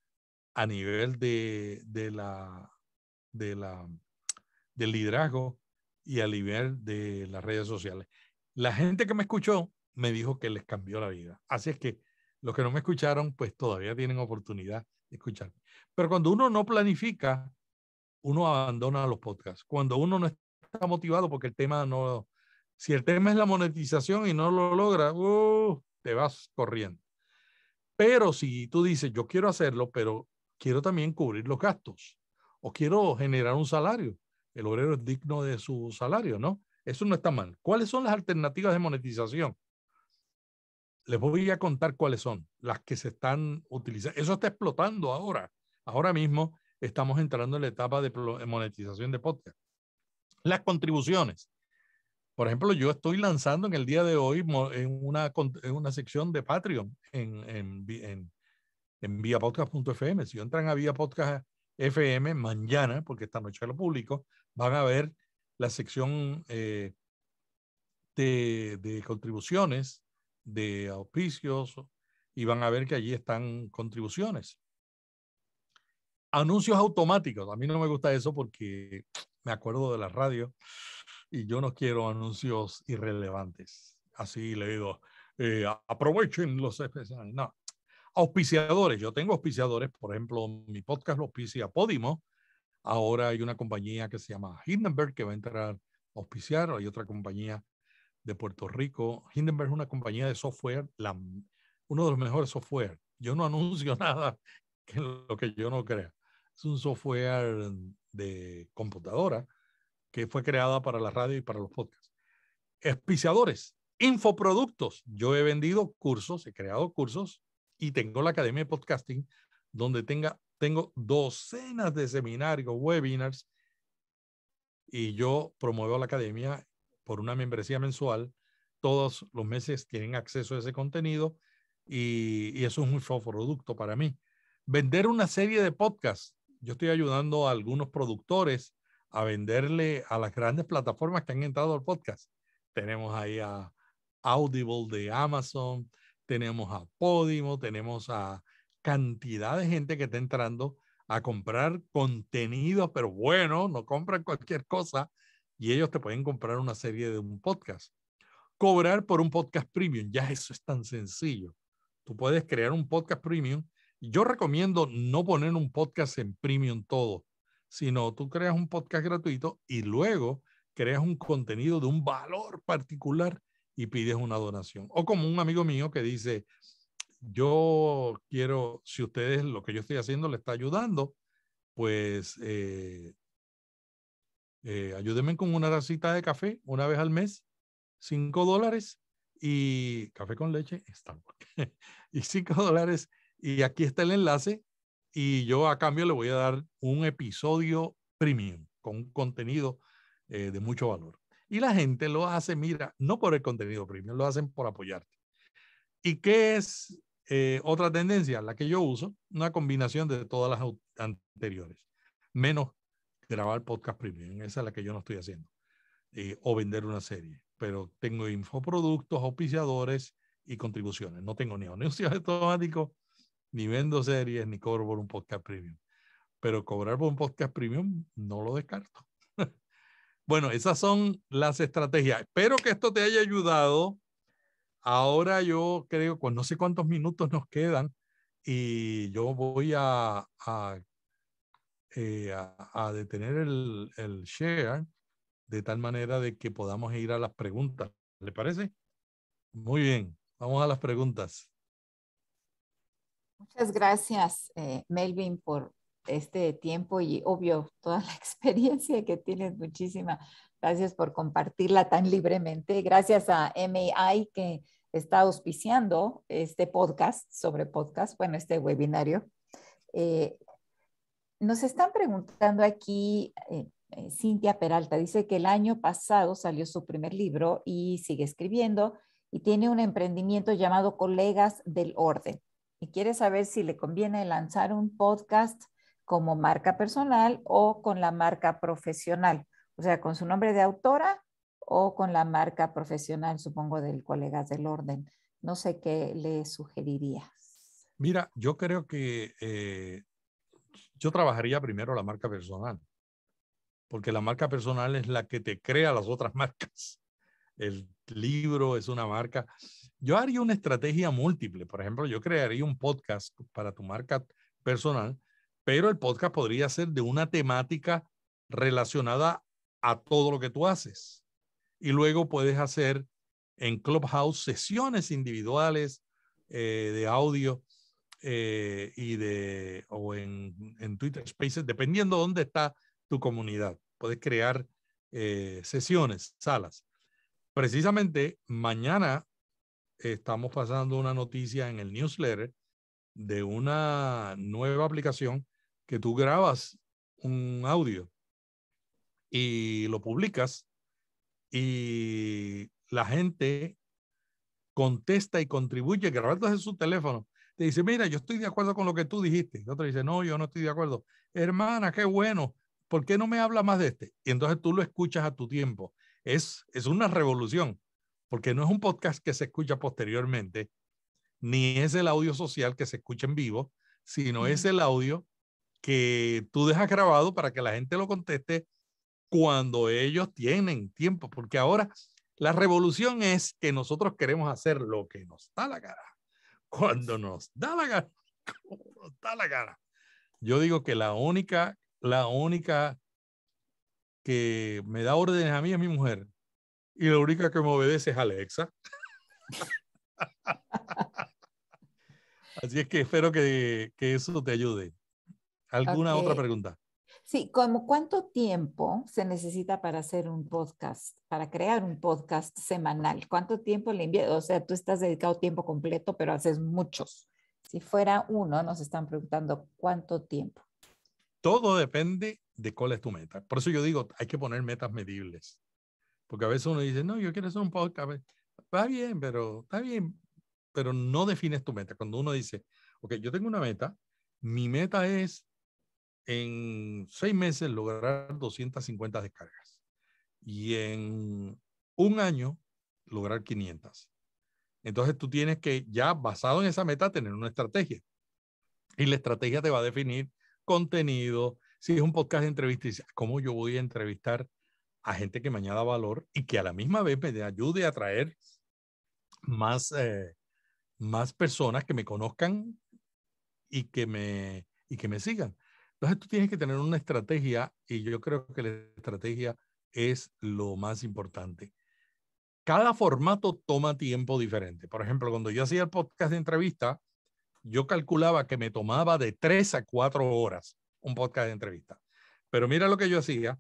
a nivel de, de la, de la, del liderazgo y a nivel de las redes sociales. La gente que me escuchó me dijo que les cambió la vida. Así es que los que no me escucharon, pues todavía tienen oportunidad de escucharme. Pero cuando uno no planifica, uno abandona los podcasts. Cuando uno no está motivado porque el tema no... Si el tema es la monetización y no lo logra, uh, te vas corriendo. Pero si tú dices, yo quiero hacerlo, pero quiero también cubrir los gastos o quiero generar un salario, el obrero es digno de su salario, ¿no? Eso no está mal. ¿Cuáles son las alternativas de monetización? les voy a contar cuáles son las que se están utilizando. Eso está explotando ahora. Ahora mismo estamos entrando en la etapa de monetización de podcast. Las contribuciones. Por ejemplo, yo estoy lanzando en el día de hoy en una, sección de Patreon en, en, en, Si entran a Vía mañana, porque esta noche lo publico, van a ver la sección eh, de, de, contribuciones de auspicios y van a ver que allí están contribuciones. Anuncios automáticos. A mí no me gusta eso porque me acuerdo de la radio y yo no quiero anuncios irrelevantes. Así le digo, eh, aprovechen los especiales. No. Auspiciadores. Yo tengo auspiciadores. Por ejemplo, mi podcast lo auspicia Podimo. Ahora hay una compañía que se llama Hindenburg que va a entrar a auspiciar. Hay otra compañía de Puerto Rico. Hindenburg es una compañía de software, uno de los mejores software. Yo no anuncio nada que lo que yo no crea. Es un software de computadora que fue creada para la radio y para los podcasts. Espiciadores, infoproductos. Yo he vendido cursos, he creado cursos y tengo la Academia de Podcasting donde tenga, tengo docenas de seminarios, webinars y yo promuevo la academia por una membresía mensual. Todos los meses tienen acceso a ese contenido y, eso es un show producto para mí. Vender una serie de podcasts. Yo estoy ayudando a algunos productores a venderle a las grandes plataformas que han entrado al podcast. Tenemos ahí a Audible de Amazon, tenemos a Podimo, tenemos a cantidad de gente que está entrando a comprar contenido, pero bueno, no compran cualquier cosa, y ellos te pueden comprar una serie de un podcast. Cobrar por un podcast premium, ya eso es tan sencillo. Tú puedes crear un podcast premium. Yo recomiendo no poner un podcast en premium todo, sino tú creas un podcast gratuito y luego creas un contenido de un valor particular y pides una donación. O como un amigo mío que dice, yo quiero, si ustedes lo que yo estoy haciendo le está ayudando, pues eh, eh, Ayúdeme con una racita de café una vez al mes, cinco dólares y café con leche, bueno y cinco dólares. Y aquí está el enlace y yo a cambio le voy a dar un episodio premium con contenido eh, de mucho valor. Y la gente lo hace, mira, no por el contenido premium, lo hacen por apoyarte. ¿Y qué es eh, otra tendencia? La que yo uso, una combinación de todas las anteriores, menos grabar podcast premium. Esa es la que yo no estoy haciendo. Eh, o vender una serie. Pero tengo infoproductos, auspiciadores y contribuciones. No tengo ni anuncios automáticos, ni vendo series, ni cobro por un podcast premium. Pero cobrar por un podcast premium no lo descarto. bueno, esas son las estrategias. Espero que esto te haya ayudado. Ahora yo creo, pues no sé cuántos minutos nos quedan y yo voy a, a eh, a, detener el, el share de tal manera de que podamos ir a las preguntas. ¿Le parece? Muy bien, vamos a las preguntas. Muchas gracias, eh, Melvin, por este tiempo y obvio toda la experiencia que tienes, muchísima. Gracias por compartirla tan libremente. Gracias a MAI que está auspiciando este podcast sobre podcast, bueno, este webinario. Eh, nos están preguntando aquí, eh, eh, Cintia Peralta dice que el año pasado salió su primer libro y sigue escribiendo y tiene un emprendimiento llamado Colegas del Orden y quiere saber si le conviene lanzar un podcast como marca personal o con la marca profesional, o sea, con su nombre de autora o con la marca profesional, supongo, del Colegas del Orden. No sé qué le sugeriría. Mira, yo creo que eh, yo trabajaría primero la marca personal, porque la marca personal es la que te crea las otras marcas. El libro es una marca. Yo haría una estrategia múltiple. Por ejemplo, yo crearía un podcast para tu marca personal, pero el podcast podría ser de una temática relacionada a todo lo que tú haces. Y luego puedes hacer en Clubhouse sesiones individuales eh, de audio eh, y de, o en, Twitter Spaces, dependiendo dónde está tu comunidad. Puedes crear eh, sesiones, salas. Precisamente mañana estamos pasando una noticia en el newsletter de una nueva aplicación que tú grabas un audio y lo publicas y la gente contesta y contribuye grabando desde su teléfono te dice, mira, yo estoy de acuerdo con lo que tú dijiste. Y otro dice, no, yo no estoy de acuerdo. Hermana, qué bueno, ¿por qué no me habla más de este? Y entonces tú lo escuchas a tu tiempo. Es, es una revolución, porque no es un podcast que se escucha posteriormente, ni es el audio social que se escucha en vivo, sino es el audio que tú dejas grabado para que la gente lo conteste cuando ellos tienen tiempo, porque ahora la revolución es que nosotros queremos hacer lo que nos da la cara cuando nos da la gana, da la gana. Yo digo que la única, la única que me da órdenes a mí es mi mujer. Y la única que me obedece es Alexa. Así es que espero que, eso te ayude. ¿Alguna otra pregunta? Sí, como cuánto tiempo se necesita para hacer un podcast, para crear un podcast semanal. ¿Cuánto tiempo le invierto? O sea, tú estás dedicado tiempo completo, pero haces muchos. Si fuera uno, nos están preguntando cuánto tiempo. Todo depende de cuál es tu meta. Por eso yo digo, hay que poner metas medibles. Porque a veces uno dice, no, yo quiero hacer un podcast. Va bien, pero está bien, pero no defines tu meta. Cuando uno dice, ok, yo tengo una meta, mi meta es en seis meses lograr 250 descargas y en un año lograr 500. Entonces tú tienes que ya basado en esa meta tener una estrategia. Y la estrategia te va a definir contenido. Si es un podcast de entrevistas, ¿cómo yo voy a entrevistar a gente que me añada valor y que a la misma vez me ayude a traer más, eh, más personas que me conozcan y que me, y que me sigan? Entonces tú tienes que tener una estrategia y yo creo que la estrategia es lo más importante. Cada formato toma tiempo diferente. Por ejemplo, cuando yo hacía el podcast de entrevista, yo calculaba que me tomaba de tres a cuatro horas un podcast de entrevista. Pero mira lo que yo hacía.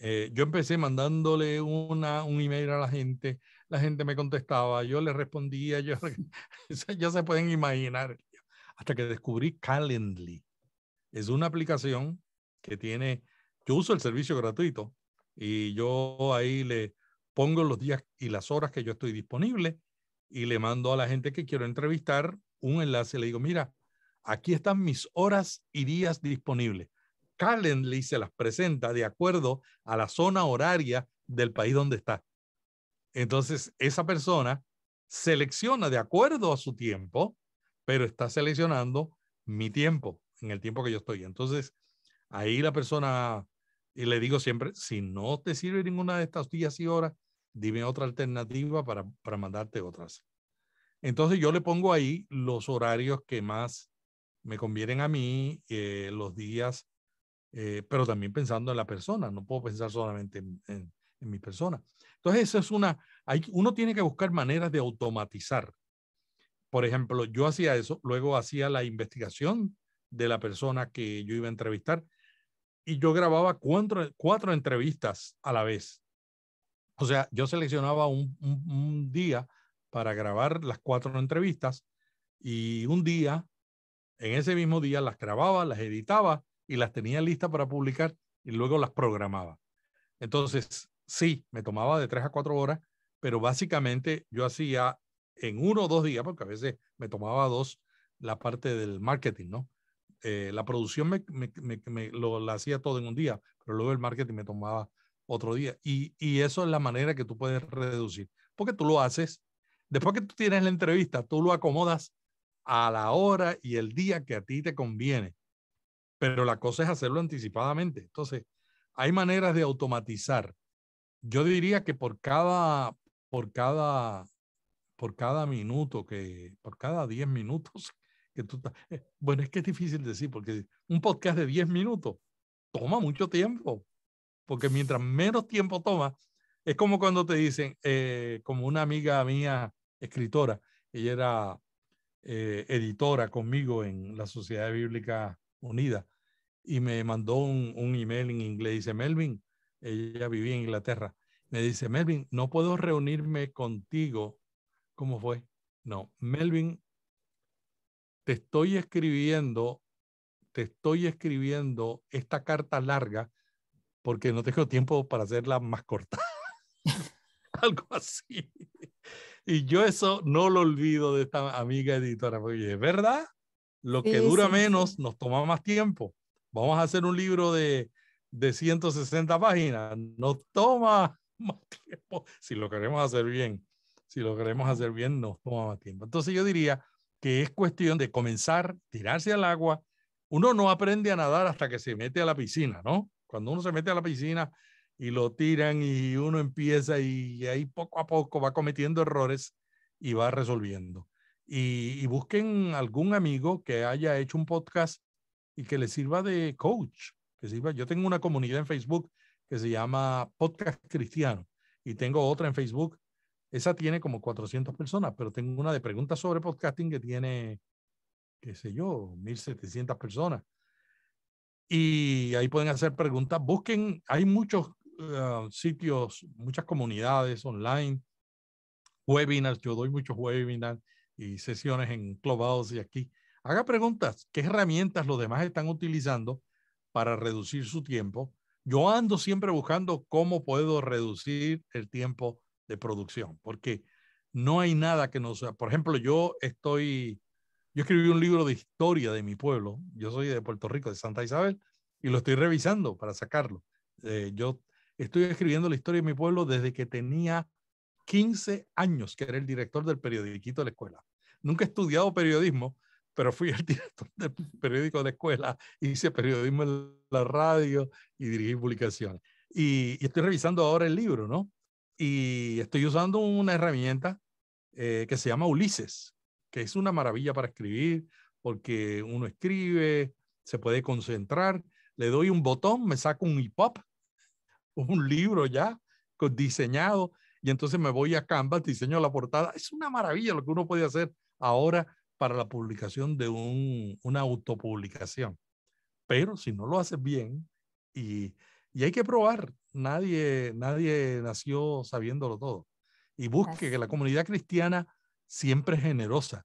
Eh, yo empecé mandándole una, un email a la gente, la gente me contestaba, yo le respondía, yo, ya se pueden imaginar, hasta que descubrí Calendly. Es una aplicación que tiene, yo uso el servicio gratuito y yo ahí le pongo los días y las horas que yo estoy disponible y le mando a la gente que quiero entrevistar un enlace. Le digo, mira, aquí están mis horas y días disponibles. Calendly se las presenta de acuerdo a la zona horaria del país donde está. Entonces, esa persona selecciona de acuerdo a su tiempo, pero está seleccionando mi tiempo en el tiempo que yo estoy. Entonces, ahí la persona, y le digo siempre, si no te sirve ninguna de estas días y horas, dime otra alternativa para, para mandarte otras. Entonces yo le pongo ahí los horarios que más me convienen a mí, eh, los días, eh, pero también pensando en la persona, no puedo pensar solamente en, mi persona. Entonces eso es una, hay, uno tiene que buscar maneras de automatizar. Por ejemplo, yo hacía eso, luego hacía la investigación de la persona que yo iba a entrevistar. Y yo grababa cuatro, cuatro entrevistas a la vez. O sea, yo seleccionaba un, día para grabar las cuatro entrevistas y un día, en ese mismo día, las grababa, las editaba y las tenía listas para publicar y luego las programaba. Entonces, sí, me tomaba de tres a cuatro horas, pero básicamente yo hacía en uno o dos días, porque a veces me tomaba dos, la parte del marketing, ¿no? Eh, la producción me, lo, hacía todo en un día, pero luego el marketing me tomaba otro día. Y, eso es la manera que tú puedes reducir, porque tú lo haces, después que tú tienes la entrevista, tú lo acomodas a la hora y el día que a ti te conviene. Pero la cosa es hacerlo anticipadamente. Entonces, hay maneras de automatizar. Yo diría que por cada, por cada, por cada minuto que, por cada 10 minutos eh, bueno, es que es difícil decir, porque un podcast de 10 minutos toma mucho tiempo, porque mientras menos tiempo toma, es como cuando te dicen, eh, como una amiga mía, escritora, ella era eh, editora conmigo en la Sociedad Bíblica Unida, y me mandó un, un email en inglés, dice, Melvin, ella vivía en Inglaterra, me dice, Melvin, no puedo reunirme contigo. ¿Cómo fue? No, Melvin, te estoy escribiendo, te estoy escribiendo esta carta larga porque no tengo tiempo para hacerla más corta. Algo así. Y yo eso no lo olvido de esta amiga editora, porque es verdad, lo que dura menos nos toma más tiempo. Vamos a hacer un libro de, de 160 páginas, nos toma más tiempo. Si lo queremos hacer bien, si lo queremos hacer bien, nos toma más tiempo. Entonces yo diría, que es cuestión de comenzar, tirarse al agua. Uno no aprende a nadar hasta que se mete a la piscina, ¿no? Cuando uno se mete a la piscina y lo tiran y uno empieza y ahí poco a poco va cometiendo errores y va resolviendo. Y, busquen algún amigo que haya hecho un podcast y que le sirva de coach, que sirva. Yo tengo una comunidad en Facebook que se llama Podcast Cristiano y tengo otra en Facebook esa tiene como 400 personas, pero tengo una de preguntas sobre podcasting que tiene, qué sé yo, 1700 personas. Y ahí pueden hacer preguntas. Busquen, hay muchos ah, sitios, muchas comunidades online, webinars. Yo doy muchos webinars y sesiones en Clubhouse y aquí. Haga preguntas. ¿Qué herramientas los demás están utilizando para reducir su tiempo? Yo ando siempre buscando cómo puedo reducir el tiempo de producción, porque no hay nada que nos... Por ejemplo, yo estoy... Yo escribí un libro de historia de mi pueblo. Yo soy de Puerto Rico, de Santa Isabel, y lo estoy revisando para sacarlo. Eh, yo estoy escribiendo la historia de mi pueblo desde que tenía 15 años, que era el director del periodiquito de la escuela. Nunca he estudiado periodismo, pero fui el director del periódico de la escuela, hice periodismo en la radio y dirigí publicaciones. y estoy revisando ahora el libro, ¿no? y estoy usando una herramienta eh, que se llama Ulises, que es una maravilla para escribir, porque uno escribe, se puede concentrar, le doy un botón, me saco un hip-hop, un libro ya diseñado, y entonces me voy a Canvas, diseño la portada. Es una maravilla lo que uno puede hacer ahora para la publicación de un, una autopublicación. Pero si no lo haces bien, y, y hay que probar, nadie, nadie nació sabiéndolo todo. Y busque que la comunidad cristiana siempre es generosa,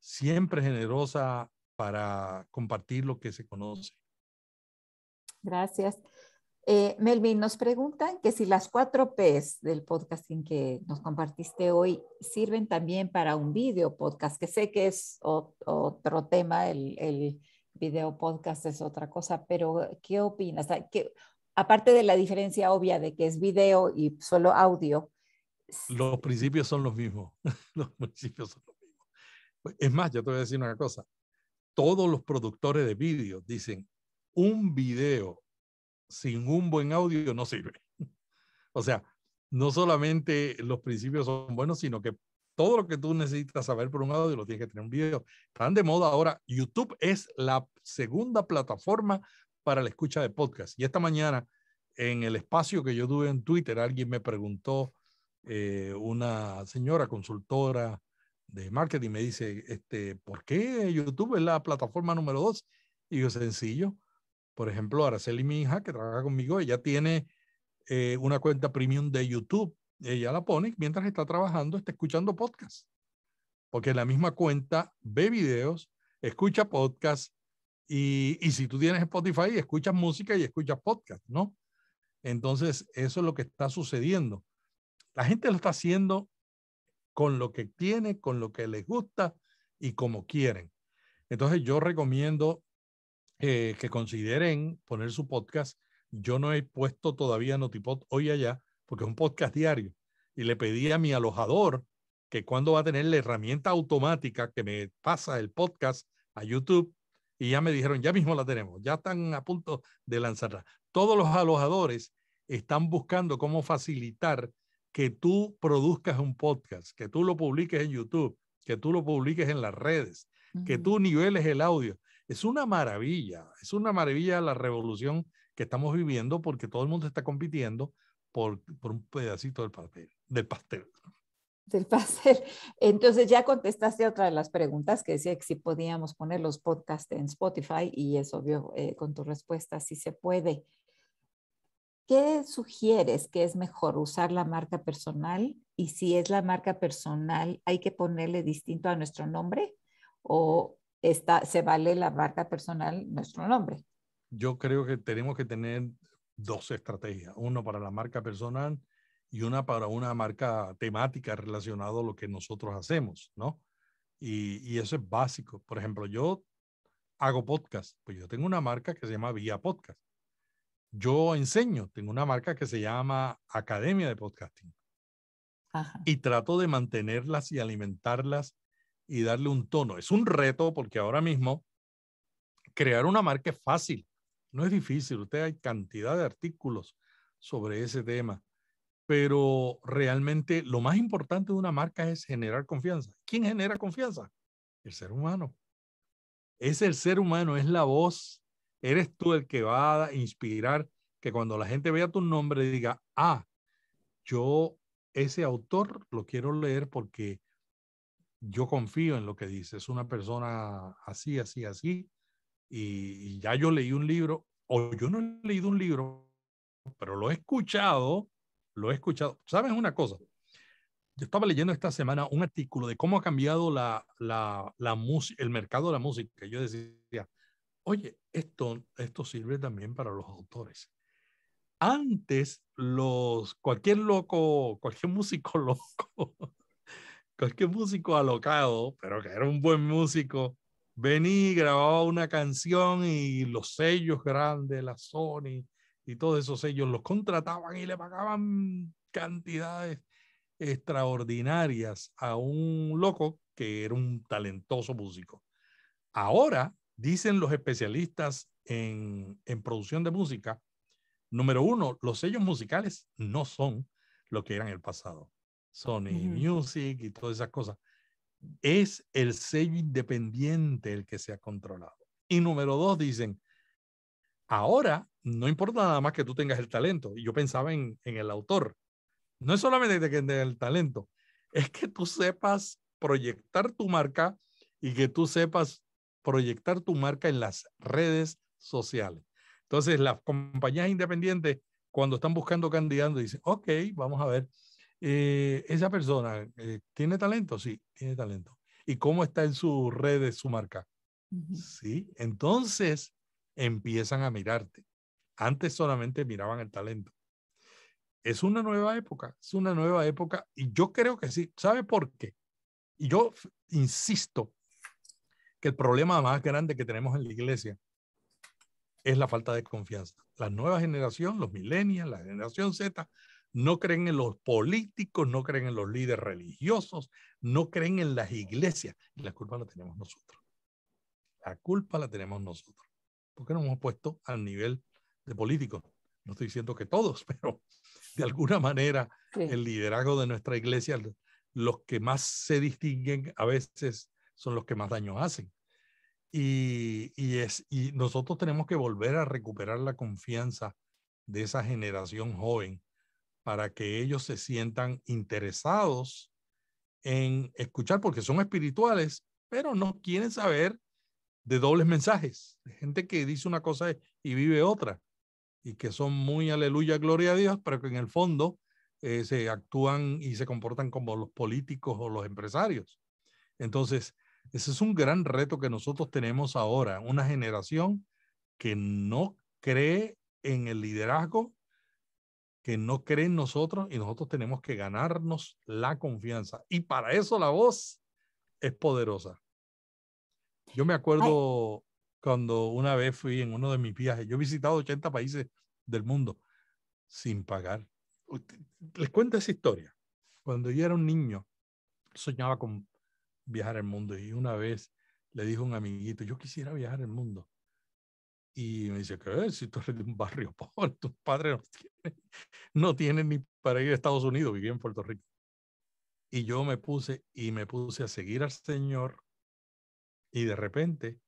siempre generosa para compartir lo que se conoce. Gracias. Eh, Melvin, nos preguntan que si las cuatro Ps del podcasting que nos compartiste hoy sirven también para un video podcast, que sé que es otro tema, el, el video podcast es otra cosa, pero ¿qué opinas? ¿Qué, aparte de la diferencia obvia de que es video y solo audio. Los principios son los mismos. Los principios son los mismos. Pues, es más, yo te voy a decir una cosa. Todos los productores de vídeo dicen, un video sin un buen audio no sirve. O sea, no solamente los principios son buenos, sino que todo lo que tú necesitas saber por un audio lo tienes que tener en un video. Están de moda ahora. YouTube es la segunda plataforma para la escucha de podcast. Y esta mañana, en el espacio que yo tuve en Twitter, alguien me preguntó, eh, una señora consultora de marketing, me dice, este, ¿por qué YouTube es la plataforma número dos? Y yo, sencillo. Por ejemplo, Araceli, mi hija, que trabaja conmigo, ella tiene eh, una cuenta premium de YouTube. Ella la pone mientras está trabajando, está escuchando podcast. Porque la misma cuenta ve videos, escucha podcast, y, si tú tienes Spotify, escuchas música y escuchas podcast, ¿no? Entonces, eso es lo que está sucediendo. La gente lo está haciendo con lo que tiene, con lo que les gusta y como quieren. Entonces, yo recomiendo eh, que consideren poner su podcast. Yo no he puesto todavía Notipod hoy allá, porque es un podcast diario. Y le pedí a mi alojador que cuando va a tener la herramienta automática que me pasa el podcast a YouTube y ya me dijeron, ya mismo la tenemos, ya están a punto de lanzarla. Todos los alojadores están buscando cómo facilitar que tú produzcas un podcast, que tú lo publiques en YouTube, que tú lo publiques en las redes, que tú niveles el audio. Es una maravilla, es una maravilla la revolución que estamos viviendo porque todo el mundo está compitiendo por, un pedacito del pastel. Del pastel el pastel. Entonces ya contestaste otra de las preguntas que decía que si podíamos poner los podcasts en Spotify y es obvio eh, con tu respuesta sí se puede. ¿Qué sugieres que es mejor usar la marca personal? Y si es la marca personal, ¿hay que ponerle distinto a nuestro nombre? ¿O está, se vale la marca personal nuestro nombre? Yo creo que tenemos que tener dos estrategias. Uno para la marca personal y una para una marca temática relacionada a lo que nosotros hacemos, ¿no? Y, eso es básico. Por ejemplo, yo hago podcast, pues yo tengo una marca que se llama Vía Podcast. Yo enseño, tengo una marca que se llama Academia de Podcasting. Y trato de mantenerlas y alimentarlas y darle un tono. Es un reto porque ahora mismo crear una marca es fácil, no es difícil. Usted hay cantidad de artículos sobre ese tema pero realmente lo más importante de una marca es generar confianza. ¿Quién genera confianza? El ser humano. Es el ser humano, es la voz. Eres tú el que va a inspirar que cuando la gente vea tu nombre diga, ah, yo ese autor lo quiero leer porque yo confío en lo que dice. Es una persona así, así, así. Y, ya yo leí un libro, o yo no he leído un libro, pero lo he escuchado lo he escuchado. ¿Sabes una cosa? Yo estaba leyendo esta semana un artículo de cómo ha cambiado la, la, el mercado de la música. Yo decía, oye, esto, esto sirve también para los autores. Antes, los, cualquier loco, cualquier músico loco, cualquier músico alocado, pero que era un buen músico, venía y grababa una canción y los sellos grandes, la Sony, y todos esos sellos los contrataban y le pagaban cantidades extraordinarias a un loco que era un talentoso músico. Ahora, dicen los especialistas en, producción de música, número uno, los sellos musicales no son lo que eran en el pasado. Sony Music y todas esas cosas. Es el sello independiente el que se ha controlado. Y número dos, dicen, Ahora no importa nada más que tú tengas el talento. Y yo pensaba en, el autor. No es solamente que que el talento, es que tú sepas proyectar tu marca y que tú sepas proyectar tu marca en las redes sociales. Entonces, las compañías independientes, cuando están buscando candidatos, dicen, ok, vamos a ver, eh, esa persona eh, tiene talento, sí, tiene talento. ¿Y cómo está en sus redes su marca? Sí, entonces empiezan a mirarte. Antes solamente miraban el talento. Es una nueva época, es una nueva época y yo creo que sí. ¿Sabe por qué? Y yo insisto que el problema más grande que tenemos en la iglesia es la falta de confianza. La nueva generación, los millennials, la generación Z, no creen en los políticos, no creen en los líderes religiosos, no creen en las iglesias. Y la culpa la tenemos nosotros. La culpa la tenemos nosotros porque nos hemos puesto al nivel de políticos. No estoy diciendo que todos, pero de alguna manera el liderazgo de nuestra iglesia, los que más se distinguen a veces son los que más daño hacen. Y, y, es, y nosotros tenemos que volver a recuperar la confianza de esa generación joven para que ellos se sientan interesados en escuchar, porque son espirituales, pero no quieren saber de dobles mensajes, de gente que dice una cosa y vive otra, y que son muy aleluya, gloria a Dios, pero que en el fondo eh, se actúan y se comportan como los políticos o los empresarios. Entonces, ese es un gran reto que nosotros tenemos ahora, una generación que no cree en el liderazgo, que no cree en nosotros y nosotros tenemos que ganarnos la confianza. Y para eso la voz es poderosa. Yo me acuerdo cuando una vez fui en uno de mis viajes, yo he visitado 80 países del mundo sin pagar. Les cuento esa historia. Cuando yo era un niño, soñaba con viajar al mundo y una vez le dijo un amiguito, yo quisiera viajar al mundo. Y me dice, ¿qué? Si tú eres de un barrio pobre, tus padres no tienen, ni para ir a Estados Unidos, vivía en Puerto Rico. Y yo me puse y me puse a seguir al Señor y de repente,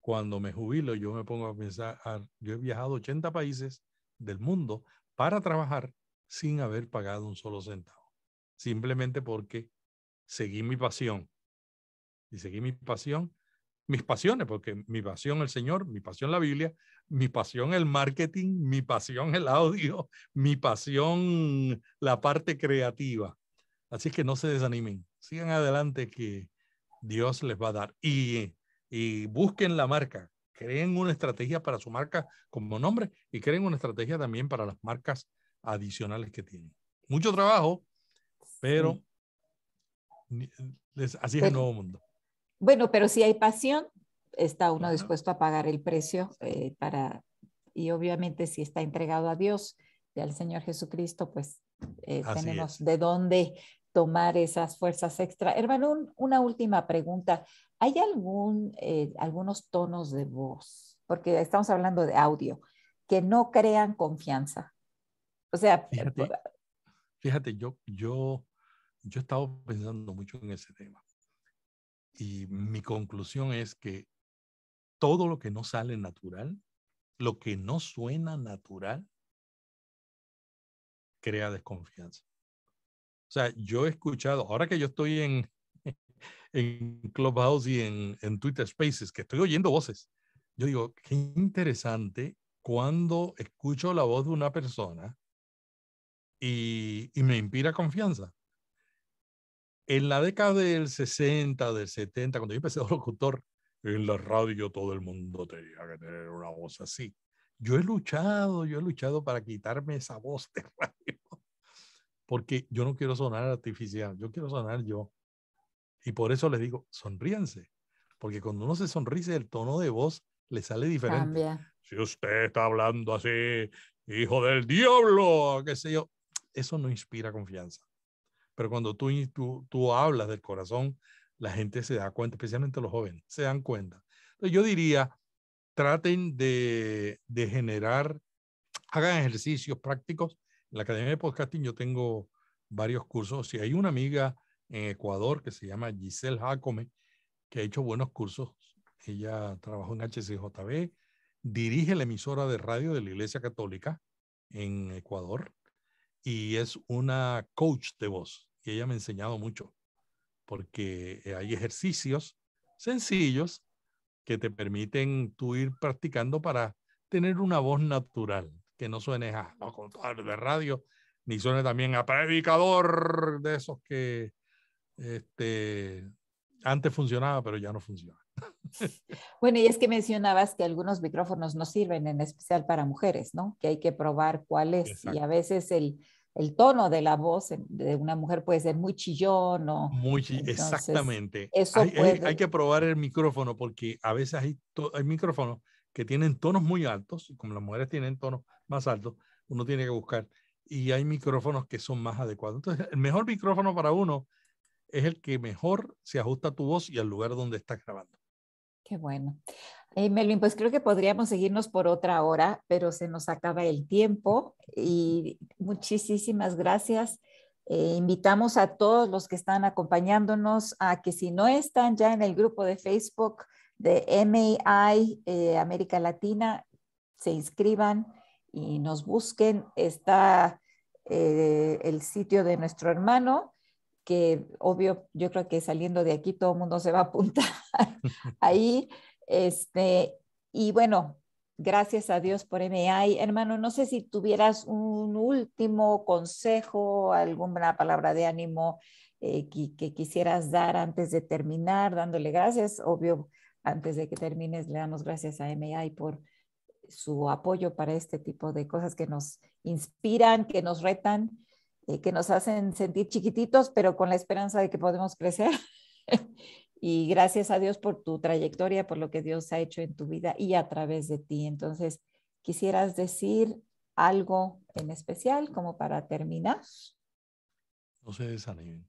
cuando me jubilo, yo me pongo a pensar, yo he viajado 80 países del mundo para trabajar sin haber pagado un solo centavo, simplemente porque seguí mi pasión. Y seguí mi pasión, mis pasiones, porque mi pasión el Señor, mi pasión la Biblia, mi pasión el marketing, mi pasión el audio, mi pasión la parte creativa. Así que no se desanimen, sigan adelante que Dios les va a dar. Y, y busquen la marca, creen una estrategia para su marca como nombre y creen una estrategia también para las marcas adicionales que tienen. Mucho trabajo, pero así es el nuevo mundo. Bueno, pero si hay pasión, está uno dispuesto a pagar el precio eh, para, y obviamente si está entregado a Dios y al Señor Jesucristo, pues eh, tenemos de dónde tomar esas fuerzas extra. Hermano, una última pregunta. ¿Hay algún, eh, algunos tonos de voz, porque estamos hablando de audio, que no crean confianza? O sea, fíjate, fíjate yo, yo, yo he estado pensando mucho en ese tema. Y mi conclusión es que todo lo que no sale natural, lo que no suena natural, crea desconfianza. O sea, yo he escuchado, ahora que yo estoy en, en Clubhouse y en, Twitter Spaces, que estoy oyendo voces, yo digo, qué interesante cuando escucho la voz de una persona y, y me inspira confianza. En la década del 60, del 70, cuando yo empecé de locutor, en la radio todo el mundo tenía que tener una voz así. Yo he luchado, yo he luchado para quitarme esa voz de radio porque yo no quiero sonar artificial, yo quiero sonar yo. Y por eso les digo, sonríanse, porque cuando uno se sonríe, el tono de voz le sale diferente. Si usted está hablando así, hijo del diablo, qué sé yo, eso no inspira confianza. Pero cuando tú, tú, tú hablas del corazón, la gente se da cuenta, especialmente los jóvenes, se dan cuenta. Entonces yo diría, traten de, de generar, hagan ejercicios prácticos en la Academia de Podcasting yo tengo varios cursos. Y hay una amiga en Ecuador que se llama Giselle Jacome, que ha hecho buenos cursos. Ella trabajó en HCJB, dirige la emisora de radio de la Iglesia Católica en Ecuador y es una coach de voz. Y ella me ha enseñado mucho porque hay ejercicios sencillos que te permiten tú ir practicando para tener una voz natural que no suene a de radio, ni suene también a predicador de esos que este, antes funcionaba, pero ya no funciona. Bueno, y es que mencionabas que algunos micrófonos no sirven, en especial para mujeres, ¿no? Que hay que probar cuál es. Y a veces el, el, tono de la voz de una mujer puede ser muy chillón o... Muy exactamente. Eso hay, que probar el micrófono porque a veces hay, hay micrófonos que tienen tonos muy altos, y como las mujeres tienen tonos más altos, uno tiene que buscar. Y hay micrófonos que son más adecuados. Entonces, el mejor micrófono para uno es el que mejor se ajusta a tu voz y al lugar donde estás grabando. Qué bueno. Eh, Melvin, pues creo que podríamos seguirnos por otra hora, pero se nos acaba el tiempo y muchísimas gracias. Eh, invitamos a todos los que están acompañándonos a que si no están ya en el grupo de Facebook, de MAI eh, América Latina se inscriban y nos busquen. Está eh, el sitio de nuestro hermano, que obvio, yo creo que saliendo de aquí todo el mundo se va a apuntar ahí. Este, y bueno, gracias a Dios por MAI, Hermano, no sé si tuvieras un último consejo, alguna palabra de ánimo eh, que, que, quisieras dar antes de terminar, dándole gracias, obvio, antes de que termines, le damos gracias a MAI por su apoyo para este tipo de cosas que nos inspiran, que nos retan, eh, que nos hacen sentir chiquititos, pero con la esperanza de que podemos crecer. y gracias a Dios por tu trayectoria, por lo que Dios ha hecho en tu vida y a través de ti. Entonces, ¿quisieras decir algo en especial como para terminar? No se desanimen.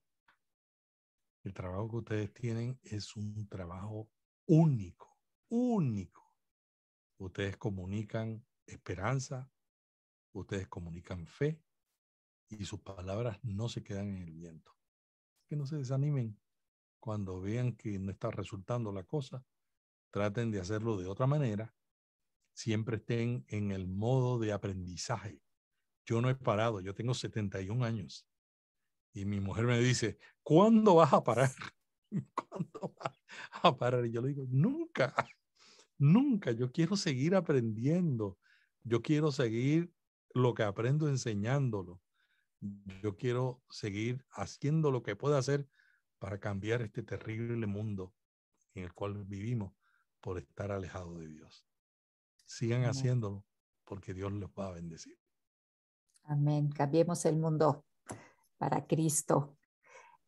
El trabajo que ustedes tienen es un trabajo único, único. Ustedes comunican esperanza, ustedes comunican fe y sus palabras no se quedan en el viento. Que no se desanimen cuando vean que no está resultando la cosa. Traten de hacerlo de otra manera. Siempre estén en el modo de aprendizaje. Yo no he parado, yo tengo 71 años. Y mi mujer me dice, ¿cuándo vas a parar? ¿Cuándo va a parar? Y yo le digo, nunca, nunca. Yo quiero seguir aprendiendo. Yo quiero seguir lo que aprendo enseñándolo. Yo quiero seguir haciendo lo que pueda hacer para cambiar este terrible mundo en el cual vivimos por estar alejado de Dios. Sigan haciéndolo porque Dios los va a bendecir. Amén. Cambiemos el mundo para Cristo.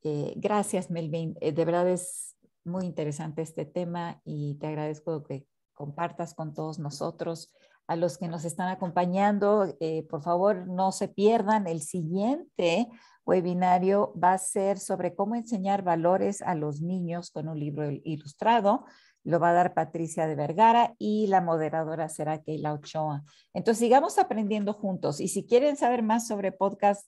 Eh, gracias, Melvin. Eh, de verdad es muy interesante este tema y te agradezco que compartas con todos nosotros. A los que nos están acompañando, eh, por favor, no se pierdan. El siguiente webinario va a ser sobre cómo enseñar valores a los niños con un libro ilustrado. Lo va a dar Patricia de Vergara y la moderadora será Keila Ochoa. Entonces, sigamos aprendiendo juntos. Y si quieren saber más sobre podcast,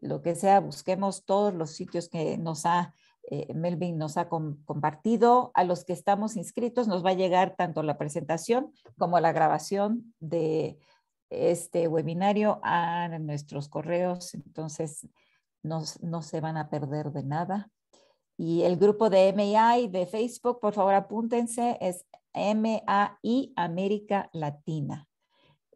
lo que sea, busquemos todos los sitios que nos ha, eh, Melvin nos ha compartido. A los que estamos inscritos nos va a llegar tanto la presentación como la grabación de este webinario a nuestros correos. Entonces, no, se van a perder de nada. Y el grupo de MAI de Facebook, por favor, apúntense, es MAI América Latina.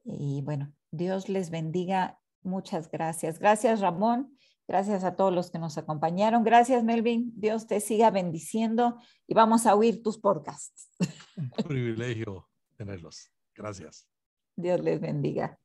Y bueno, Dios les bendiga Muchas gracias. Gracias, Ramón. Gracias a todos los que nos acompañaron. Gracias, Melvin. Dios te siga bendiciendo y vamos a oír tus podcasts. Un privilegio tenerlos. Gracias. Dios les bendiga.